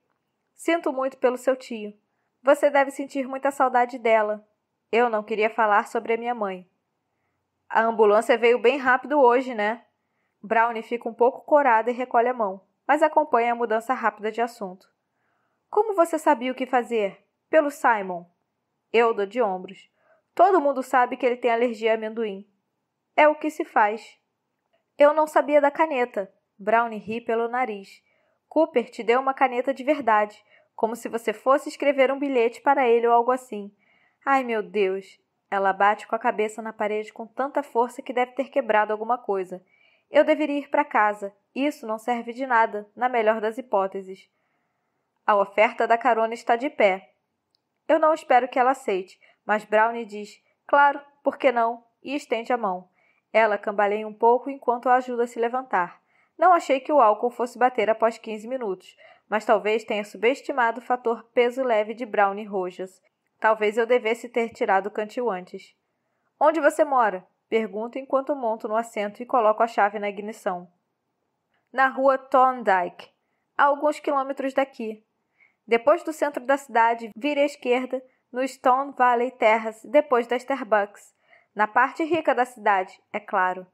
Sinto muito pelo seu tio. Você deve sentir muita saudade dela. Eu não queria falar sobre a minha mãe. A ambulância veio bem rápido hoje, né? Brownie fica um pouco corada e recolhe a mão, mas acompanha a mudança rápida de assunto. Como você sabia o que fazer? Pelo Simon. Eu dou de ombros. Todo mundo sabe que ele tem alergia a amendoim. É o que se faz. Eu não sabia da caneta. Brown ri pelo nariz. Cooper te deu uma caneta de verdade, como se você fosse escrever um bilhete para ele ou algo assim. Ai, meu Deus! Ela bate com a cabeça na parede com tanta força que deve ter quebrado alguma coisa. Eu deveria ir para casa. Isso não serve de nada, na melhor das hipóteses. A oferta da carona está de pé. Eu não espero que ela aceite, mas Brownie diz: Claro, por que não? e estende a mão. Ela cambaleia um pouco enquanto a ajuda a se levantar. Não achei que o álcool fosse bater após 15 minutos, mas talvez tenha subestimado o fator peso leve de Brownie Rojas. Talvez eu devesse ter tirado o cantil antes. Onde você mora? Pergunto enquanto monto no assento e coloco a chave na ignição. Na rua Thorndike, a alguns quilômetros daqui. Depois do centro da cidade, vire à esquerda no Stone Valley Terrace, depois da Starbucks. Na parte rica da cidade, é claro.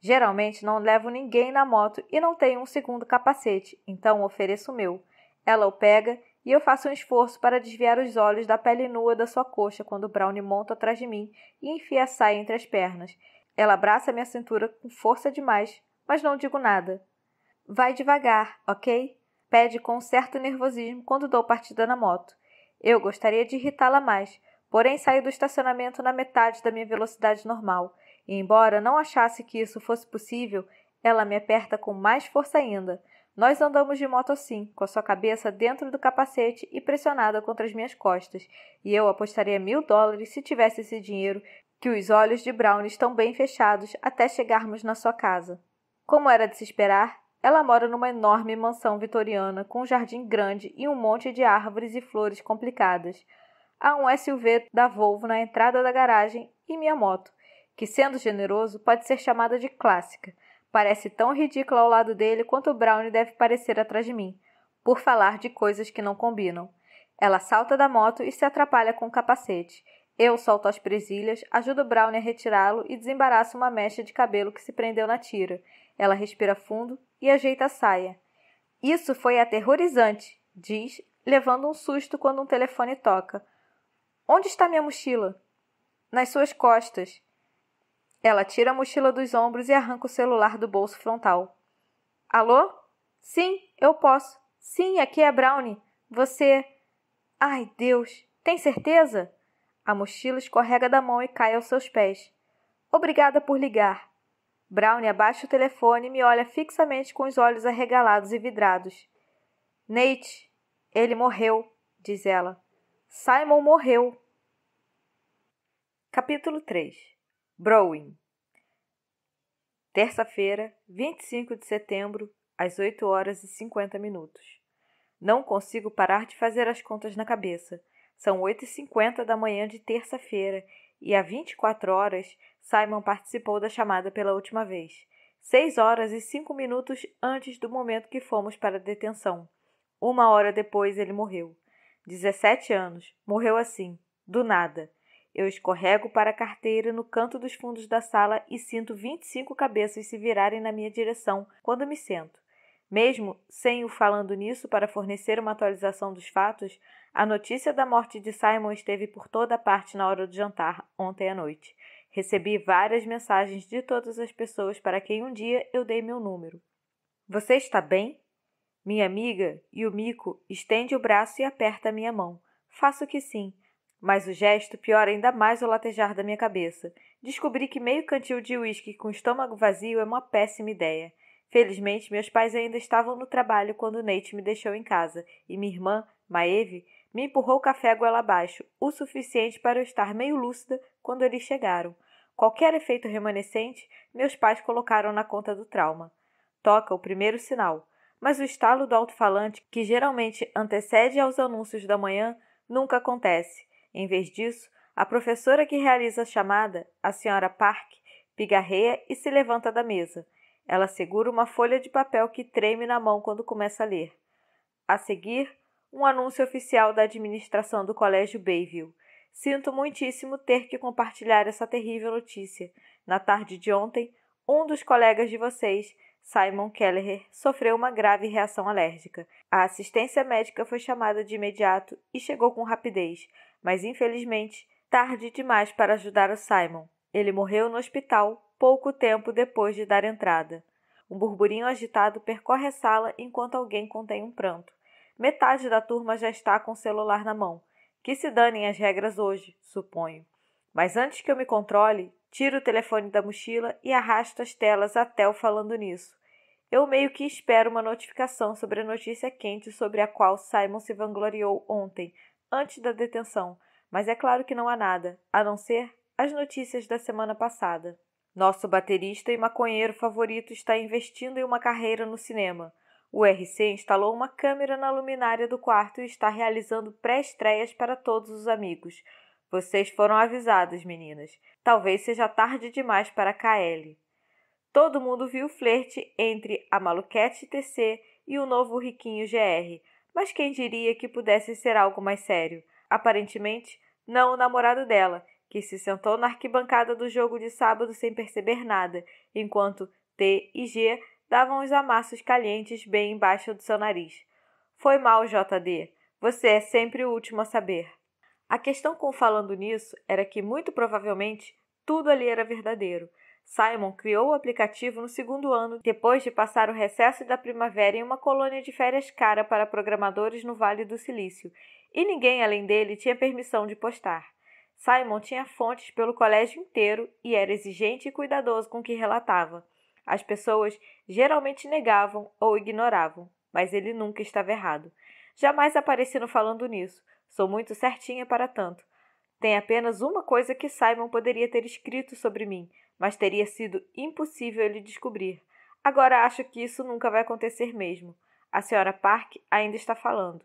Geralmente não levo ninguém na moto e não tenho um segundo capacete, então ofereço o meu. Ela o pega e eu faço um esforço para desviar os olhos da pele nua da sua coxa quando Brownie monta atrás de mim e enfia a saia entre as pernas. Ela abraça minha cintura com força demais, mas não digo nada. Vai devagar, ok? pede com certo nervosismo quando dou partida na moto. Eu gostaria de irritá-la mais, porém saí do estacionamento na metade da minha velocidade normal, e embora não achasse que isso fosse possível, ela me aperta com mais força ainda. Nós andamos de moto assim, com a sua cabeça dentro do capacete e pressionada contra as minhas costas, e eu apostaria mil dólares se tivesse esse dinheiro que os olhos de Brown estão bem fechados até chegarmos na sua casa. Como era de se esperar, ela mora numa enorme mansão vitoriana com um jardim grande e um monte de árvores e flores complicadas. Há um SUV da Volvo na entrada da garagem e minha moto, que, sendo generoso, pode ser chamada de clássica. Parece tão ridícula ao lado dele quanto o Brownie deve parecer atrás de mim, por falar de coisas que não combinam. Ela salta da moto e se atrapalha com o capacete. Eu solto as presilhas, ajudo Brownie a retirá-lo e desembaraço uma mecha de cabelo que se prendeu na tira. Ela respira fundo e ajeita a saia. Isso foi aterrorizante, diz, levando um susto quando um telefone toca. Onde está minha mochila? Nas suas costas. Ela tira a mochila dos ombros e arranca o celular do bolso frontal. Alô? Sim, eu posso. Sim, aqui é Brownie. Você. Ai, Deus! Tem certeza? A mochila escorrega da mão e cai aos seus pés. Obrigada por ligar. Brownie abaixa o telefone e me olha fixamente com os olhos arregalados e vidrados. Nate, ele morreu, diz ela. Simon morreu. Capítulo 3 Browning Terça-feira, 25 de setembro, às 8 horas e 50 minutos. Não consigo parar de fazer as contas na cabeça. São 8h50 da manhã de terça-feira e há 24 horas Simon participou da chamada pela última vez. Seis horas e cinco minutos antes do momento que fomos para a detenção. Uma hora depois ele morreu. 17 anos. Morreu assim, do nada. Eu escorrego para a carteira no canto dos fundos da sala e sinto 25 cabeças se virarem na minha direção quando me sento. Mesmo sem o falando nisso para fornecer uma atualização dos fatos, a notícia da morte de Simon esteve por toda parte na hora do jantar ontem à noite. Recebi várias mensagens de todas as pessoas para quem um dia eu dei meu número. Você está bem? Minha amiga, Yumiko, estende o braço e aperta minha mão. Faço que sim, mas o gesto piora ainda mais o latejar da minha cabeça. Descobri que meio cantil de uísque com estômago vazio é uma péssima ideia. Felizmente, meus pais ainda estavam no trabalho quando Nate me deixou em casa e minha irmã, Maeve, me empurrou o café goela abaixo, o suficiente para eu estar meio lúcida quando eles chegaram. Qualquer efeito remanescente, meus pais colocaram na conta do trauma. Toca o primeiro sinal, mas o estalo do alto-falante, que geralmente antecede aos anúncios da manhã, nunca acontece. Em vez disso, a professora que realiza a chamada, a senhora Park, pigarreia e se levanta da mesa. Ela segura uma folha de papel que treme na mão quando começa a ler. A seguir, um anúncio oficial da administração do Colégio Bayview. Sinto muitíssimo ter que compartilhar essa terrível notícia. Na tarde de ontem, um dos colegas de vocês, Simon Kelleher, sofreu uma grave reação alérgica. A assistência médica foi chamada de imediato e chegou com rapidez, mas infelizmente, tarde demais para ajudar o Simon. Ele morreu no hospital pouco tempo depois de dar entrada. Um burburinho agitado percorre a sala enquanto alguém contém um pranto metade da turma já está com o celular na mão. Que se danem as regras hoje, suponho. Mas antes que eu me controle, tiro o telefone da mochila e arrasto as telas até o falando nisso. Eu meio que espero uma notificação sobre a notícia quente sobre a qual Simon se vangloriou ontem, antes da detenção, mas é claro que não há nada, a não ser as notícias da semana passada. Nosso baterista e maconheiro favorito está investindo em uma carreira no cinema. O RC instalou uma câmera na luminária do quarto e está realizando pré-estreias para todos os amigos. Vocês foram avisados, meninas. Talvez seja tarde demais para KL. Todo mundo viu o flerte entre a maluquete TC e o novo riquinho GR, mas quem diria que pudesse ser algo mais sério? Aparentemente, não o namorado dela, que se sentou na arquibancada do jogo de sábado sem perceber nada, enquanto T e G davam os amassos calientes bem embaixo do seu nariz. Foi mal, JD. Você é sempre o último a saber. A questão com falando nisso era que, muito provavelmente, tudo ali era verdadeiro. Simon criou o aplicativo no segundo ano, depois de passar o recesso da primavera em uma colônia de férias cara para programadores no Vale do Silício, e ninguém além dele tinha permissão de postar. Simon tinha fontes pelo colégio inteiro e era exigente e cuidadoso com o que relatava. As pessoas geralmente negavam ou ignoravam, mas ele nunca estava errado. Jamais aparecendo falando nisso. Sou muito certinha para tanto. Tem apenas uma coisa que Simon poderia ter escrito sobre mim, mas teria sido impossível ele descobrir. Agora acho que isso nunca vai acontecer mesmo. A senhora Park ainda está falando.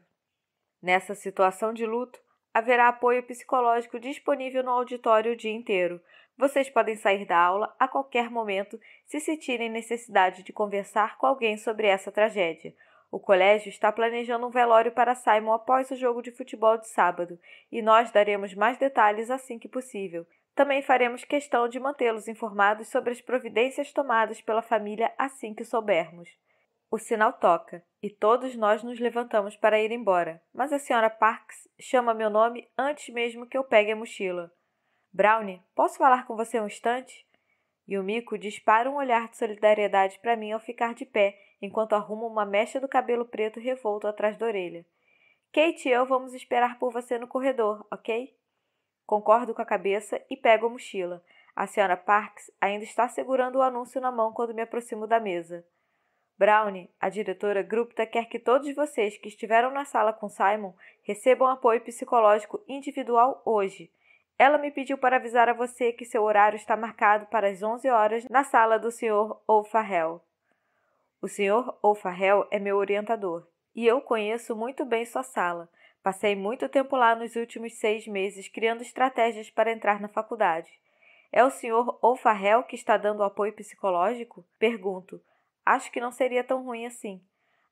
Nessa situação de luto, Haverá apoio psicológico disponível no auditório o dia inteiro. Vocês podem sair da aula a qualquer momento se sentirem necessidade de conversar com alguém sobre essa tragédia. O colégio está planejando um velório para Simon após o jogo de futebol de sábado e nós daremos mais detalhes assim que possível. Também faremos questão de mantê-los informados sobre as providências tomadas pela família assim que soubermos. O sinal toca e todos nós nos levantamos para ir embora, mas a senhora Parks chama meu nome antes mesmo que eu pegue a mochila. Brownie, posso falar com você um instante? E o Mico dispara um olhar de solidariedade para mim ao ficar de pé, enquanto arruma uma mecha do cabelo preto revolto atrás da orelha. Kate e eu vamos esperar por você no corredor, ok? Concordo com a cabeça e pego a mochila. A senhora Parks ainda está segurando o anúncio na mão quando me aproximo da mesa. Brownie, a diretora Grupta, quer que todos vocês que estiveram na sala com Simon recebam apoio psicológico individual hoje. Ela me pediu para avisar a você que seu horário está marcado para as 11 horas na sala do Sr. O'Farrell. O Sr. O'Farrell é meu orientador e eu conheço muito bem sua sala. Passei muito tempo lá nos últimos seis meses criando estratégias para entrar na faculdade. É o Sr. O'Farrell que está dando apoio psicológico? Pergunto Acho que não seria tão ruim assim.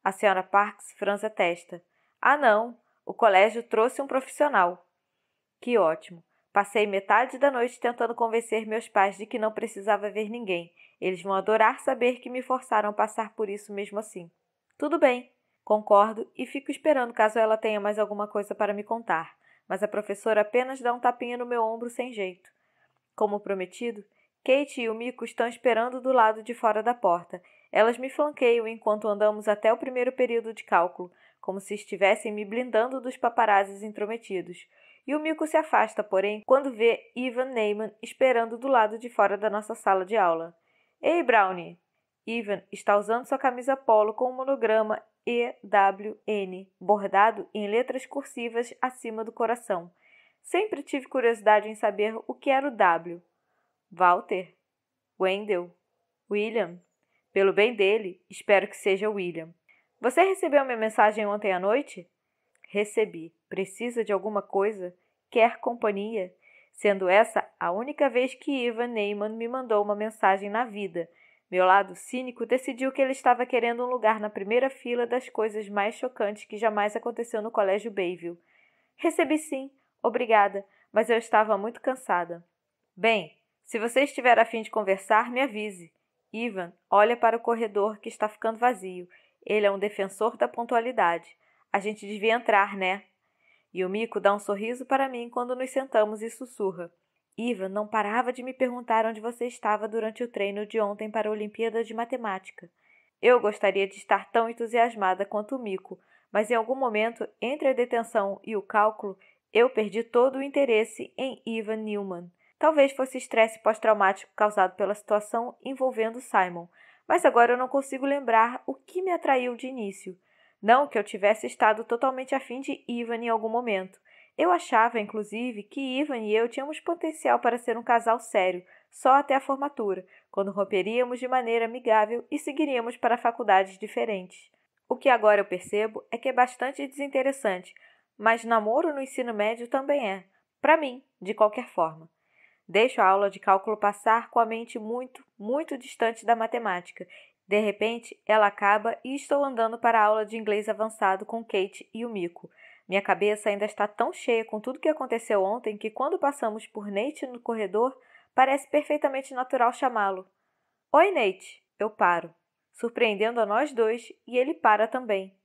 A senhora Parks franza a testa. Ah, não. O colégio trouxe um profissional. Que ótimo. Passei metade da noite tentando convencer meus pais de que não precisava ver ninguém. Eles vão adorar saber que me forçaram a passar por isso mesmo assim. Tudo bem. Concordo e fico esperando caso ela tenha mais alguma coisa para me contar. Mas a professora apenas dá um tapinha no meu ombro sem jeito. Como prometido, Kate e o Mico estão esperando do lado de fora da porta elas me flanqueiam enquanto andamos até o primeiro período de cálculo, como se estivessem me blindando dos paparazes intrometidos. E o Mico se afasta, porém, quando vê Ivan Neyman esperando do lado de fora da nossa sala de aula. Ei, Brownie! Ivan está usando sua camisa polo com o monograma EWN, bordado em letras cursivas acima do coração. Sempre tive curiosidade em saber o que era o W. Walter, Wendell, William, pelo bem dele, espero que seja William. Você recebeu minha mensagem ontem à noite? Recebi. Precisa de alguma coisa? Quer companhia? Sendo essa a única vez que Ivan Neyman me mandou uma mensagem na vida. Meu lado cínico decidiu que ele estava querendo um lugar na primeira fila das coisas mais chocantes que jamais aconteceu no colégio Bayview. Recebi sim, obrigada, mas eu estava muito cansada. Bem, se você estiver a fim de conversar, me avise. Ivan olha para o corredor que está ficando vazio. Ele é um defensor da pontualidade. A gente devia entrar, né? E o Mico dá um sorriso para mim quando nos sentamos e sussurra. Ivan não parava de me perguntar onde você estava durante o treino de ontem para a Olimpíada de Matemática. Eu gostaria de estar tão entusiasmada quanto o Mico, mas em algum momento, entre a detenção e o cálculo, eu perdi todo o interesse em Ivan Newman. Talvez fosse estresse pós-traumático causado pela situação envolvendo Simon, mas agora eu não consigo lembrar o que me atraiu de início. Não que eu tivesse estado totalmente afim de Ivan em algum momento. Eu achava, inclusive, que Ivan e eu tínhamos potencial para ser um casal sério, só até a formatura, quando romperíamos de maneira amigável e seguiríamos para faculdades diferentes. O que agora eu percebo é que é bastante desinteressante, mas namoro no ensino médio também é, para mim, de qualquer forma. Deixo a aula de cálculo passar com a mente muito, muito distante da matemática. De repente, ela acaba e estou andando para a aula de inglês avançado com Kate e o Mico. Minha cabeça ainda está tão cheia com tudo que aconteceu ontem que quando passamos por Nate no corredor, parece perfeitamente natural chamá-lo. Oi, Nate! Eu paro, surpreendendo a nós dois, e ele para também.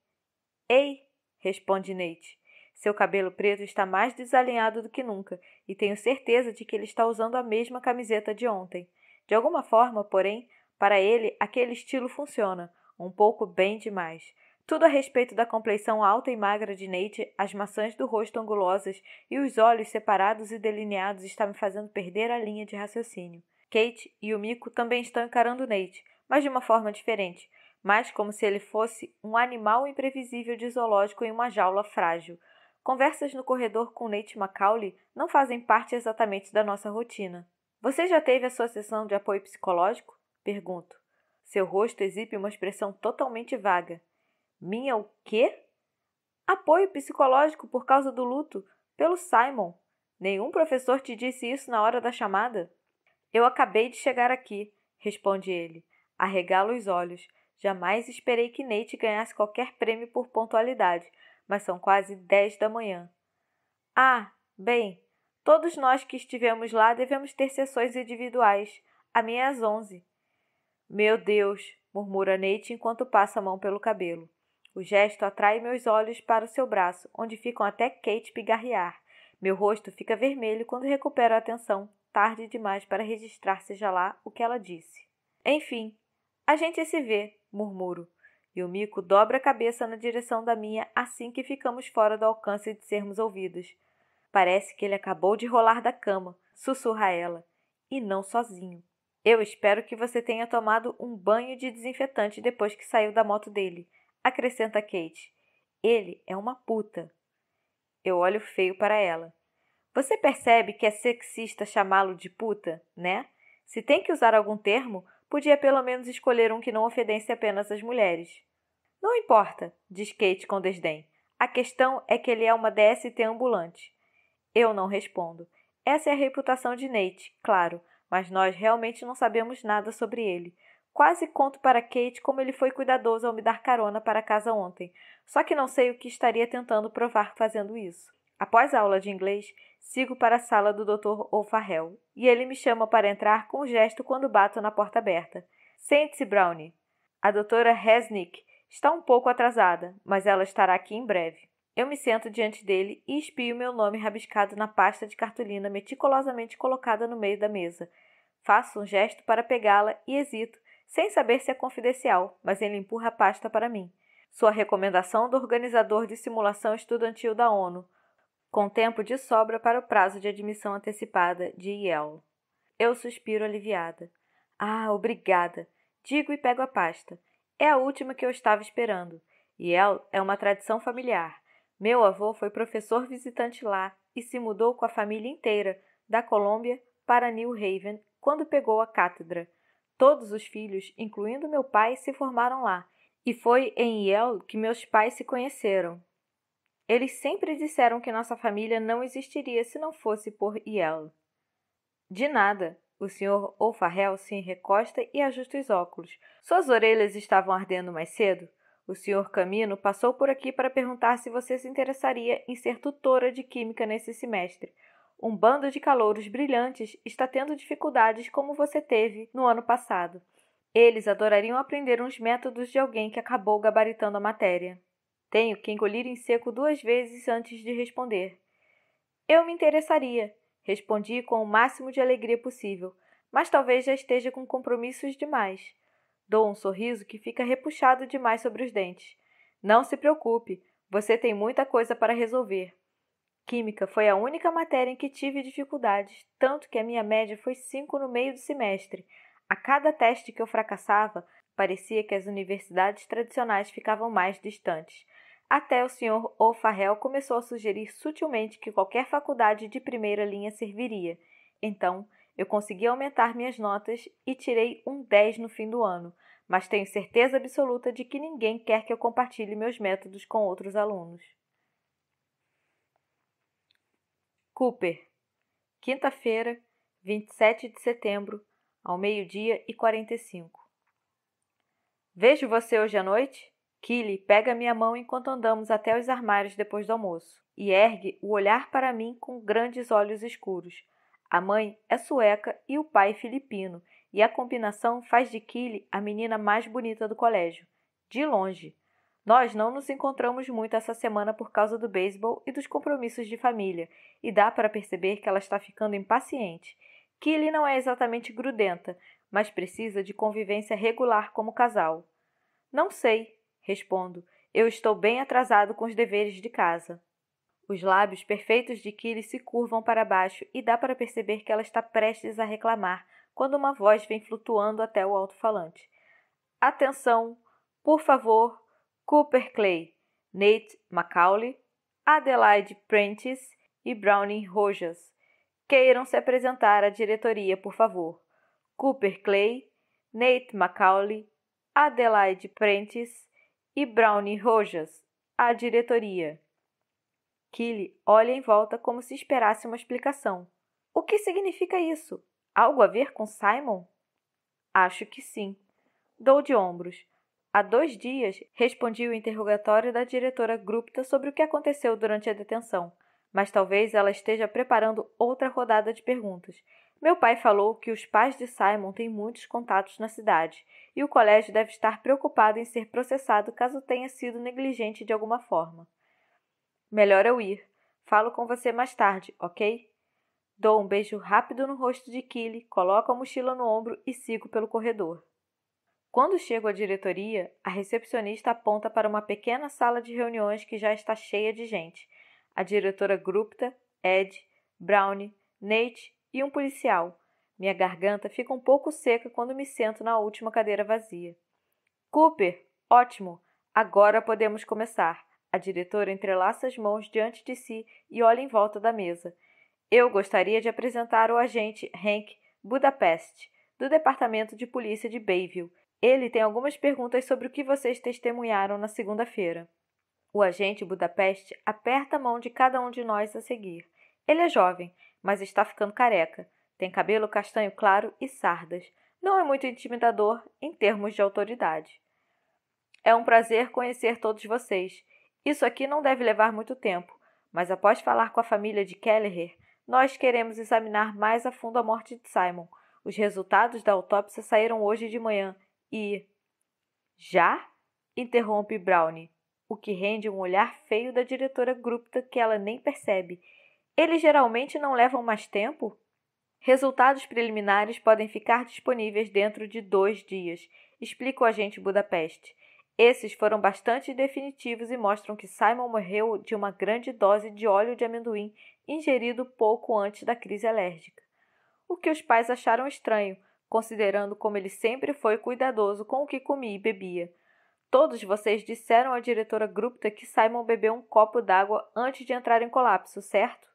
Ei! responde Nate. Seu cabelo preto está mais desalinhado do que nunca, e tenho certeza de que ele está usando a mesma camiseta de ontem. De alguma forma, porém, para ele, aquele estilo funciona, um pouco bem demais. Tudo a respeito da complexão alta e magra de Nate, as maçãs do rosto angulosas e os olhos separados e delineados está me fazendo perder a linha de raciocínio. Kate e o Mico também estão encarando Nate, mas de uma forma diferente, mais como se ele fosse um animal imprevisível de zoológico em uma jaula frágil conversas no corredor com Nate Macaulay não fazem parte exatamente da nossa rotina. Você já teve a sua sessão de apoio psicológico? Pergunto. Seu rosto exibe uma expressão totalmente vaga. Minha o quê? Apoio psicológico por causa do luto, pelo Simon. Nenhum professor te disse isso na hora da chamada? Eu acabei de chegar aqui, responde ele. Arregalo os olhos. Jamais esperei que Nate ganhasse qualquer prêmio por pontualidade, mas são quase dez da manhã. Ah, bem, todos nós que estivemos lá devemos ter sessões individuais. A minha é às onze. Meu Deus, murmura Nate enquanto passa a mão pelo cabelo. O gesto atrai meus olhos para o seu braço, onde ficam até Kate pigarrear. Meu rosto fica vermelho quando recupero a atenção, tarde demais para registrar, seja lá, o que ela disse. Enfim, a gente se vê, murmuro. E o mico dobra a cabeça na direção da minha assim que ficamos fora do alcance de sermos ouvidos. Parece que ele acabou de rolar da cama, sussurra ela, e não sozinho. Eu espero que você tenha tomado um banho de desinfetante depois que saiu da moto dele, acrescenta Kate. Ele é uma puta. Eu olho feio para ela. Você percebe que é sexista chamá-lo de puta, né? Se tem que usar algum termo, podia pelo menos escolher um que não ofendesse apenas as mulheres. Não importa, diz Kate com desdém. A questão é que ele é uma DST ambulante. Eu não respondo. Essa é a reputação de Nate, claro, mas nós realmente não sabemos nada sobre ele. Quase conto para Kate como ele foi cuidadoso ao me dar carona para casa ontem, só que não sei o que estaria tentando provar fazendo isso. Após a aula de inglês, sigo para a sala do Dr. O'Farrell e ele me chama para entrar com um gesto quando bato na porta aberta. Sente-se, Brownie. A doutora Resnick Está um pouco atrasada, mas ela estará aqui em breve. Eu me sento diante dele e espio meu nome rabiscado na pasta de cartolina meticulosamente colocada no meio da mesa. Faço um gesto para pegá-la e hesito, sem saber se é confidencial, mas ele empurra a pasta para mim. Sua recomendação do organizador de simulação estudantil da ONU, com tempo de sobra para o prazo de admissão antecipada de IEL. Eu suspiro aliviada. Ah, obrigada! Digo e pego a pasta. É a última que eu estava esperando, e ela é uma tradição familiar. Meu avô foi professor visitante lá e se mudou com a família inteira da Colômbia para New Haven quando pegou a cátedra. Todos os filhos, incluindo meu pai, se formaram lá, e foi em Yale que meus pais se conheceram. Eles sempre disseram que nossa família não existiria se não fosse por Yale. De nada, o senhor O'Farrell se recosta e ajusta os óculos. Suas orelhas estavam ardendo mais cedo? O senhor Camino passou por aqui para perguntar se você se interessaria em ser tutora de química nesse semestre. Um bando de calouros brilhantes está tendo dificuldades como você teve no ano passado. Eles adorariam aprender uns métodos de alguém que acabou gabaritando a matéria. Tenho que engolir em seco duas vezes antes de responder. Eu me interessaria, Respondi com o máximo de alegria possível, mas talvez já esteja com compromissos demais. Dou um sorriso que fica repuxado demais sobre os dentes. Não se preocupe, você tem muita coisa para resolver. Química foi a única matéria em que tive dificuldades, tanto que a minha média foi cinco no meio do semestre. A cada teste que eu fracassava, parecia que as universidades tradicionais ficavam mais distantes até o senhor O'Farrell começou a sugerir sutilmente que qualquer faculdade de primeira linha serviria. Então, eu consegui aumentar minhas notas e tirei um 10 no fim do ano, mas tenho certeza absoluta de que ninguém quer que eu compartilhe meus métodos com outros alunos. Cooper, quinta-feira, 27 de setembro, ao meio-dia e 45. Vejo você hoje à noite? Killy pega minha mão enquanto andamos até os armários depois do almoço e ergue o olhar para mim com grandes olhos escuros. A mãe é sueca e o pai filipino, e a combinação faz de Killy a menina mais bonita do colégio. De longe. Nós não nos encontramos muito essa semana por causa do beisebol e dos compromissos de família, e dá para perceber que ela está ficando impaciente. Killy não é exatamente grudenta, mas precisa de convivência regular como casal. Não sei, Respondo: Eu estou bem atrasado com os deveres de casa. Os lábios perfeitos de Kili se curvam para baixo e dá para perceber que ela está prestes a reclamar quando uma voz vem flutuando até o alto-falante. Atenção, por favor, Cooper Clay, Nate McCauley, Adelaide Prentice e Browning Rojas. Queiram se apresentar à diretoria, por favor. Cooper Clay, Nate McCauley, Adelaide Prentice e Brownie Rojas à diretoria. Killy olha em volta como se esperasse uma explicação. O que significa isso? Algo a ver com Simon? Acho que sim. Dou de ombros. Há dois dias respondi o interrogatório da diretora Grupta sobre o que aconteceu durante a detenção, mas talvez ela esteja preparando outra rodada de perguntas. Meu pai falou que os pais de Simon têm muitos contatos na cidade e o colégio deve estar preocupado em ser processado caso tenha sido negligente de alguma forma. Melhor eu ir. Falo com você mais tarde, ok? Dou um beijo rápido no rosto de Killy, coloco a mochila no ombro e sigo pelo corredor. Quando chego à diretoria, a recepcionista aponta para uma pequena sala de reuniões que já está cheia de gente. A diretora Grupta, Ed, Brownie, Nate e um policial. Minha garganta fica um pouco seca quando me sento na última cadeira vazia. Cooper, ótimo! Agora podemos começar. A diretora entrelaça as mãos diante de si e olha em volta da mesa. Eu gostaria de apresentar o agente Hank Budapeste, do Departamento de Polícia de Bayville. Ele tem algumas perguntas sobre o que vocês testemunharam na segunda-feira. O agente Budapeste aperta a mão de cada um de nós a seguir. Ele é jovem, mas está ficando careca. Tem cabelo castanho claro e sardas. Não é muito intimidador em termos de autoridade. É um prazer conhecer todos vocês. Isso aqui não deve levar muito tempo, mas após falar com a família de Kelleher, nós queremos examinar mais a fundo a morte de Simon. Os resultados da autópsia saíram hoje de manhã e. Já? interrompe Brownie, o que rende um olhar feio da diretora Grupta que ela nem percebe eles geralmente não levam mais tempo. Resultados preliminares podem ficar disponíveis dentro de dois dias, explica o agente Budapeste. Esses foram bastante definitivos e mostram que Simon morreu de uma grande dose de óleo de amendoim ingerido pouco antes da crise alérgica. O que os pais acharam estranho, considerando como ele sempre foi cuidadoso com o que comia e bebia. Todos vocês disseram à diretora Grupta que Simon bebeu um copo d'água antes de entrar em colapso, certo?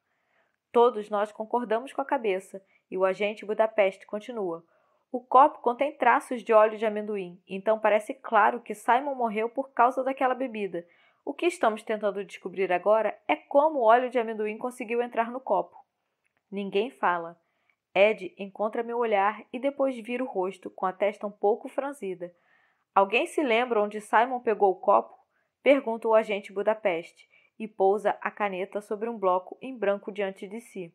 Todos nós concordamos com a cabeça, e o agente Budapeste continua. O copo contém traços de óleo de amendoim, então parece claro que Simon morreu por causa daquela bebida. O que estamos tentando descobrir agora é como o óleo de amendoim conseguiu entrar no copo. Ninguém fala. Ed encontra meu olhar e depois vira o rosto, com a testa um pouco franzida. Alguém se lembra onde Simon pegou o copo? Pergunta o agente Budapeste e pousa a caneta sobre um bloco em branco diante de si.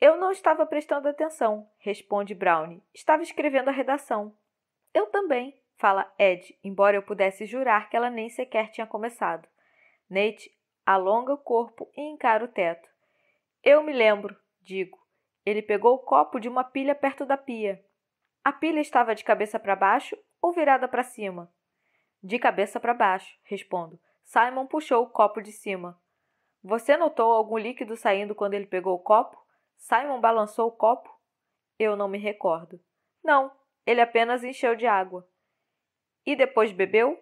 Eu não estava prestando atenção, responde Brownie. Estava escrevendo a redação. Eu também, fala Ed, embora eu pudesse jurar que ela nem sequer tinha começado. Nate alonga o corpo e encara o teto. Eu me lembro, digo. Ele pegou o copo de uma pilha perto da pia. A pilha estava de cabeça para baixo ou virada para cima? De cabeça para baixo, respondo. Simon puxou o copo de cima. Você notou algum líquido saindo quando ele pegou o copo? Simon balançou o copo? Eu não me recordo. Não, ele apenas encheu de água. E depois bebeu?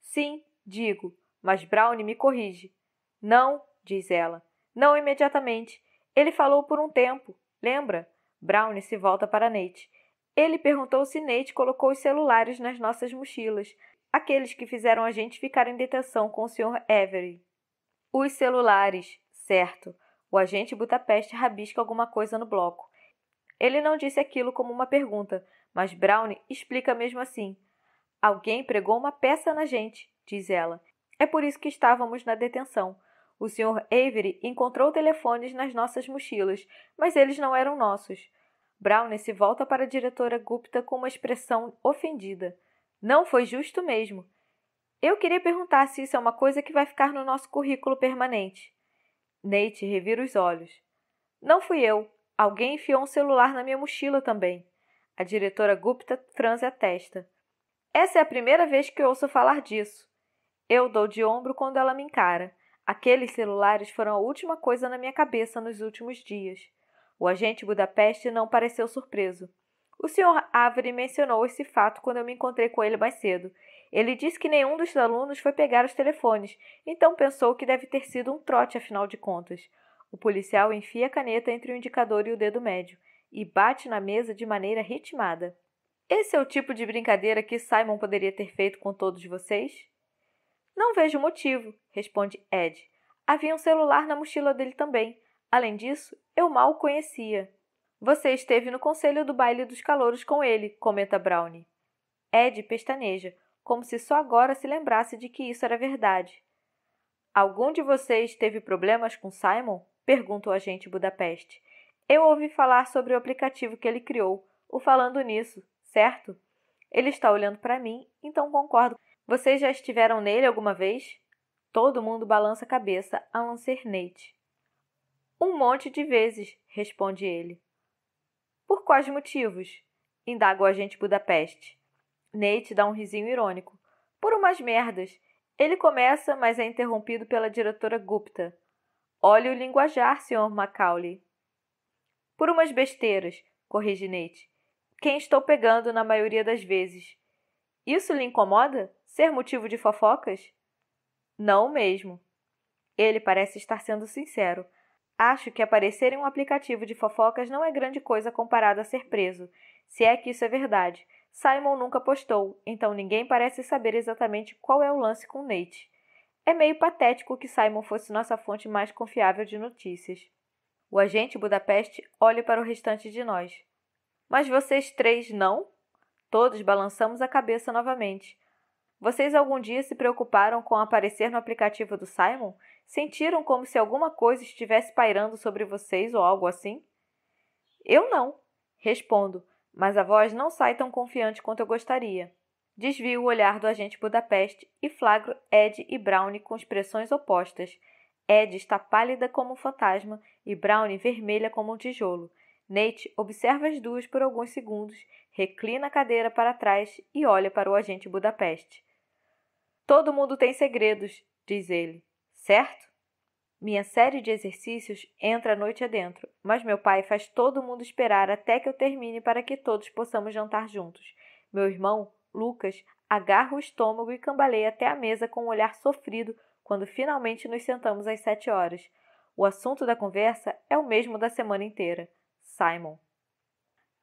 Sim, digo, mas Brownie me corrige. Não, diz ela. Não imediatamente. Ele falou por um tempo. Lembra? Brownie se volta para Nate. Ele perguntou se Nate colocou os celulares nas nossas mochilas aqueles que fizeram a gente ficar em detenção com o Sr. Avery. Os celulares, certo. O agente Budapeste rabisca alguma coisa no bloco. Ele não disse aquilo como uma pergunta, mas Brown explica mesmo assim. Alguém pregou uma peça na gente, diz ela. É por isso que estávamos na detenção. O Sr. Avery encontrou telefones nas nossas mochilas, mas eles não eram nossos. Brown se volta para a diretora Gupta com uma expressão ofendida. Não foi justo mesmo. Eu queria perguntar se isso é uma coisa que vai ficar no nosso currículo permanente. Nate revira os olhos. Não fui eu. Alguém enfiou um celular na minha mochila também. A diretora Gupta franze a testa. Essa é a primeira vez que ouço falar disso. Eu dou de ombro quando ela me encara. Aqueles celulares foram a última coisa na minha cabeça nos últimos dias. O agente Budapeste não pareceu surpreso. O Sr. Avery mencionou esse fato quando eu me encontrei com ele mais cedo. Ele disse que nenhum dos alunos foi pegar os telefones, então pensou que deve ter sido um trote, afinal de contas. O policial enfia a caneta entre o indicador e o dedo médio e bate na mesa de maneira ritmada. Esse é o tipo de brincadeira que Simon poderia ter feito com todos vocês? Não vejo motivo, responde Ed. Havia um celular na mochila dele também. Além disso, eu mal o conhecia. Você esteve no conselho do baile dos calouros com ele, comenta Brownie. Ed pestaneja, como se só agora se lembrasse de que isso era verdade. Algum de vocês teve problemas com Simon? pergunta o agente Budapeste. Eu ouvi falar sobre o aplicativo que ele criou, o falando nisso, certo? Ele está olhando para mim, então concordo. Vocês já estiveram nele alguma vez? Todo mundo balança a cabeça, a não ser Nate. Um monte de vezes, responde ele. Por quais motivos? indaga o agente Budapeste. Nate dá um risinho irônico. Por umas merdas. Ele começa, mas é interrompido pela diretora Gupta. Olhe o linguajar, Sr. Macaulay. Por umas besteiras, corrige Nate. Quem estou pegando na maioria das vezes. Isso lhe incomoda? Ser motivo de fofocas? Não mesmo. Ele parece estar sendo sincero, Acho que aparecer em um aplicativo de fofocas não é grande coisa comparado a ser preso, se é que isso é verdade. Simon nunca postou, então ninguém parece saber exatamente qual é o lance com Nate. É meio patético que Simon fosse nossa fonte mais confiável de notícias. O agente Budapeste olha para o restante de nós. Mas vocês três não? Todos balançamos a cabeça novamente. Vocês algum dia se preocuparam com aparecer no aplicativo do Simon? Sentiram como se alguma coisa estivesse pairando sobre vocês ou algo assim? Eu não, respondo, mas a voz não sai tão confiante quanto eu gostaria. Desvio o olhar do agente Budapeste e flagro Ed e Brownie com expressões opostas. Ed está pálida como um fantasma e Brownie vermelha como um tijolo. Nate observa as duas por alguns segundos, reclina a cadeira para trás e olha para o agente Budapeste. Todo mundo tem segredos, diz ele certo? Minha série de exercícios entra a noite adentro, mas meu pai faz todo mundo esperar até que eu termine para que todos possamos jantar juntos. Meu irmão, Lucas, agarra o estômago e cambaleia até a mesa com um olhar sofrido quando finalmente nos sentamos às sete horas. O assunto da conversa é o mesmo da semana inteira: Simon.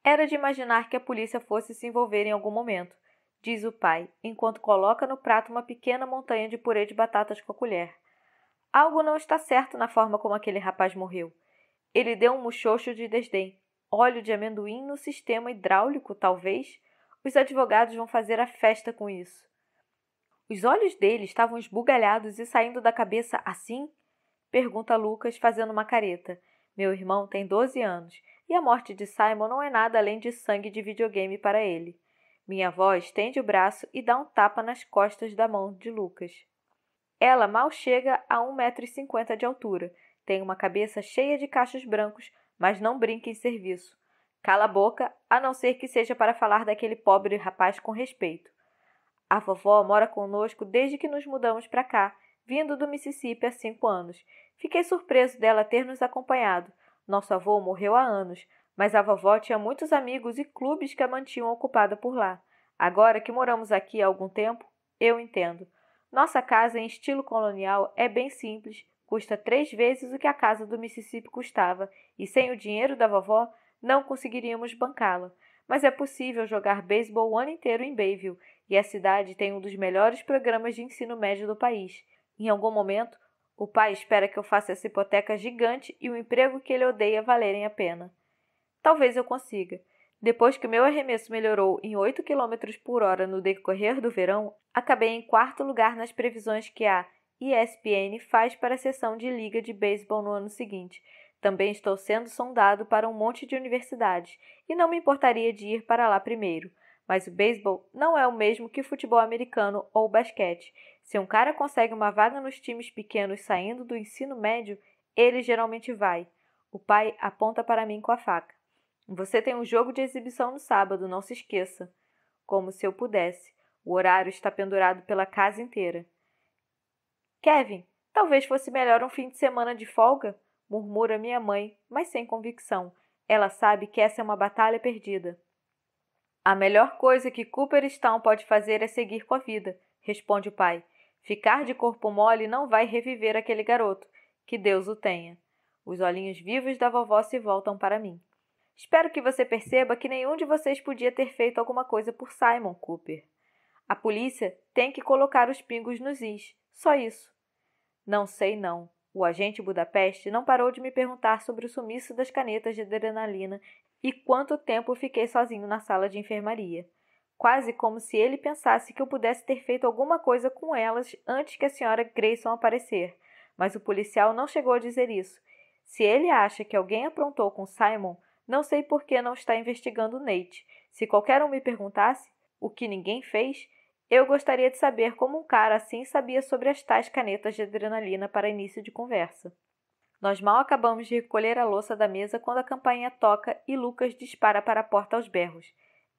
Era de imaginar que a polícia fosse se envolver em algum momento, diz o pai, enquanto coloca no prato uma pequena montanha de purê de batatas com a colher. Algo não está certo na forma como aquele rapaz morreu. Ele deu um muxoxo de desdém. Óleo de amendoim no sistema hidráulico, talvez? Os advogados vão fazer a festa com isso. Os olhos dele estavam esbugalhados e saindo da cabeça assim? Pergunta Lucas, fazendo uma careta. Meu irmão tem 12 anos e a morte de Simon não é nada além de sangue de videogame para ele. Minha avó estende o braço e dá um tapa nas costas da mão de Lucas. Ela mal chega a 1,50m de altura, tem uma cabeça cheia de cachos brancos, mas não brinca em serviço. Cala a boca, a não ser que seja para falar daquele pobre rapaz com respeito. A vovó mora conosco desde que nos mudamos para cá, vindo do Mississippi há cinco anos. Fiquei surpreso dela ter nos acompanhado. Nosso avô morreu há anos, mas a vovó tinha muitos amigos e clubes que a mantinham ocupada por lá. Agora que moramos aqui há algum tempo, eu entendo. Nossa casa em estilo colonial é bem simples, custa três vezes o que a casa do Mississippi custava, e sem o dinheiro da vovó não conseguiríamos bancá-la. Mas é possível jogar beisebol o ano inteiro em Bayville, e a cidade tem um dos melhores programas de ensino médio do país. Em algum momento, o pai espera que eu faça essa hipoteca gigante e o emprego que ele odeia valerem a pena. Talvez eu consiga. Depois que o meu arremesso melhorou em 8 km por hora no decorrer do verão, acabei em quarto lugar nas previsões que a ESPN faz para a sessão de liga de beisebol no ano seguinte. Também estou sendo sondado para um monte de universidades e não me importaria de ir para lá primeiro. Mas o beisebol não é o mesmo que o futebol americano ou basquete. Se um cara consegue uma vaga nos times pequenos saindo do ensino médio, ele geralmente vai. O pai aponta para mim com a faca. Você tem um jogo de exibição no sábado, não se esqueça. Como se eu pudesse. O horário está pendurado pela casa inteira. Kevin, talvez fosse melhor um fim de semana de folga, murmura minha mãe, mas sem convicção. Ela sabe que essa é uma batalha perdida. A melhor coisa que Cooperstown pode fazer é seguir com a vida, responde o pai. Ficar de corpo mole não vai reviver aquele garoto. Que Deus o tenha. Os olhinhos vivos da vovó se voltam para mim. Espero que você perceba que nenhum de vocês podia ter feito alguma coisa por Simon Cooper. A polícia tem que colocar os pingos nos is, só isso. Não sei não. O agente Budapeste não parou de me perguntar sobre o sumiço das canetas de adrenalina e quanto tempo fiquei sozinho na sala de enfermaria. Quase como se ele pensasse que eu pudesse ter feito alguma coisa com elas antes que a senhora Grayson aparecer. Mas o policial não chegou a dizer isso. Se ele acha que alguém aprontou com Simon, não sei por que não está investigando Nate. Se qualquer um me perguntasse, o que ninguém fez, eu gostaria de saber como um cara assim sabia sobre as tais canetas de adrenalina para início de conversa. Nós mal acabamos de recolher a louça da mesa quando a campainha toca e Lucas dispara para a porta aos berros.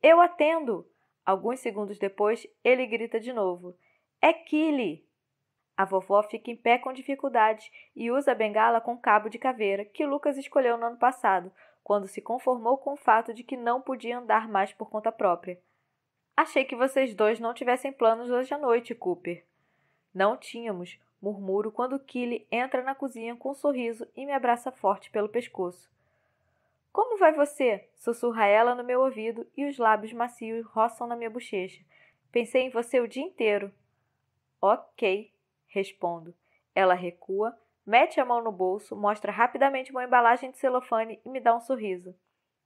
Eu atendo! Alguns segundos depois, ele grita de novo. É Killy! A vovó fica em pé com dificuldades e usa a bengala com cabo de caveira que Lucas escolheu no ano passado, quando se conformou com o fato de que não podia andar mais por conta própria. Achei que vocês dois não tivessem planos hoje à noite, Cooper. Não tínhamos, murmuro quando Killy entra na cozinha com um sorriso e me abraça forte pelo pescoço. Como vai você? sussurra ela no meu ouvido e os lábios macios roçam na minha bochecha. Pensei em você o dia inteiro. Ok, respondo. Ela recua, mete a mão no bolso, mostra rapidamente uma embalagem de celofane e me dá um sorriso.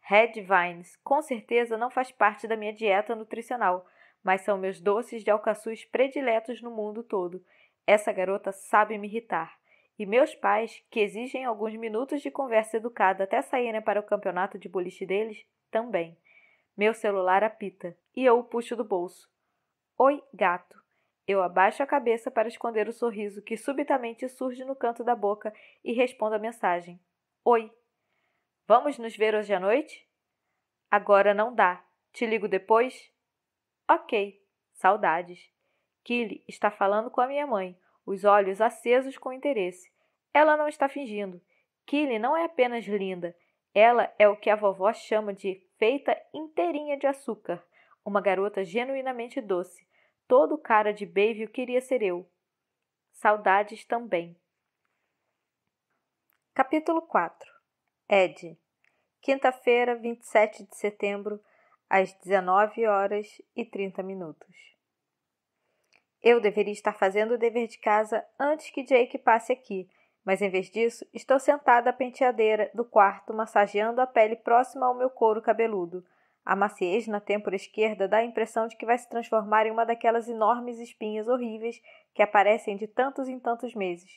Red Vines, com certeza não faz parte da minha dieta nutricional, mas são meus doces de alcaçuz prediletos no mundo todo. Essa garota sabe me irritar. E meus pais, que exigem alguns minutos de conversa educada até saírem para o campeonato de boliche deles, também. Meu celular apita e eu o puxo do bolso. Oi, gato. Eu abaixo a cabeça para esconder o sorriso que subitamente surge no canto da boca e respondo a mensagem: Oi. Vamos nos ver hoje à noite? Agora não dá. Te ligo depois? Ok. Saudades. Killy está falando com a minha mãe, os olhos acesos com interesse. Ela não está fingindo. Killy não é apenas linda. Ela é o que a vovó chama de feita inteirinha de açúcar, uma garota genuinamente doce Todo cara de Bayview queria ser eu. Saudades também. Capítulo 4 Ed. Quinta-feira, 27 de setembro, às 19 horas e 30 minutos. Eu deveria estar fazendo o dever de casa antes que Jake passe aqui, mas em vez disso, estou sentada à penteadeira do quarto massageando a pele próxima ao meu couro cabeludo – a maciez na têmpora esquerda dá a impressão de que vai se transformar em uma daquelas enormes espinhas horríveis que aparecem de tantos em tantos meses.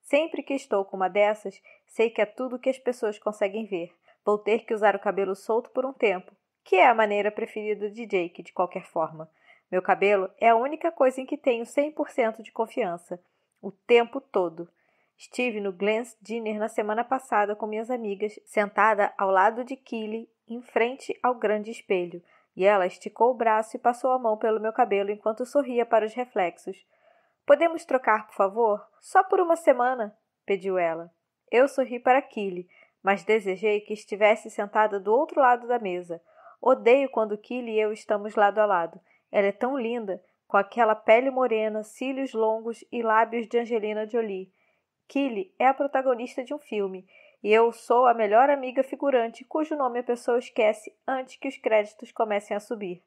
Sempre que estou com uma dessas, sei que é tudo que as pessoas conseguem ver. Vou ter que usar o cabelo solto por um tempo, que é a maneira preferida de Jake, de qualquer forma. Meu cabelo é a única coisa em que tenho 100% de confiança, o tempo todo. Estive no Glen's Dinner na semana passada com minhas amigas, sentada ao lado de Killy em frente ao grande espelho, e ela esticou o braço e passou a mão pelo meu cabelo enquanto sorria para os reflexos. Podemos trocar, por favor? Só por uma semana, pediu ela. Eu sorri para Kylie, mas desejei que estivesse sentada do outro lado da mesa. Odeio quando Kylie e eu estamos lado a lado. Ela é tão linda, com aquela pele morena, cílios longos e lábios de Angelina Jolie. Kylie é a protagonista de um filme e eu sou a melhor amiga figurante cujo nome a pessoa esquece antes que os créditos comecem a subir.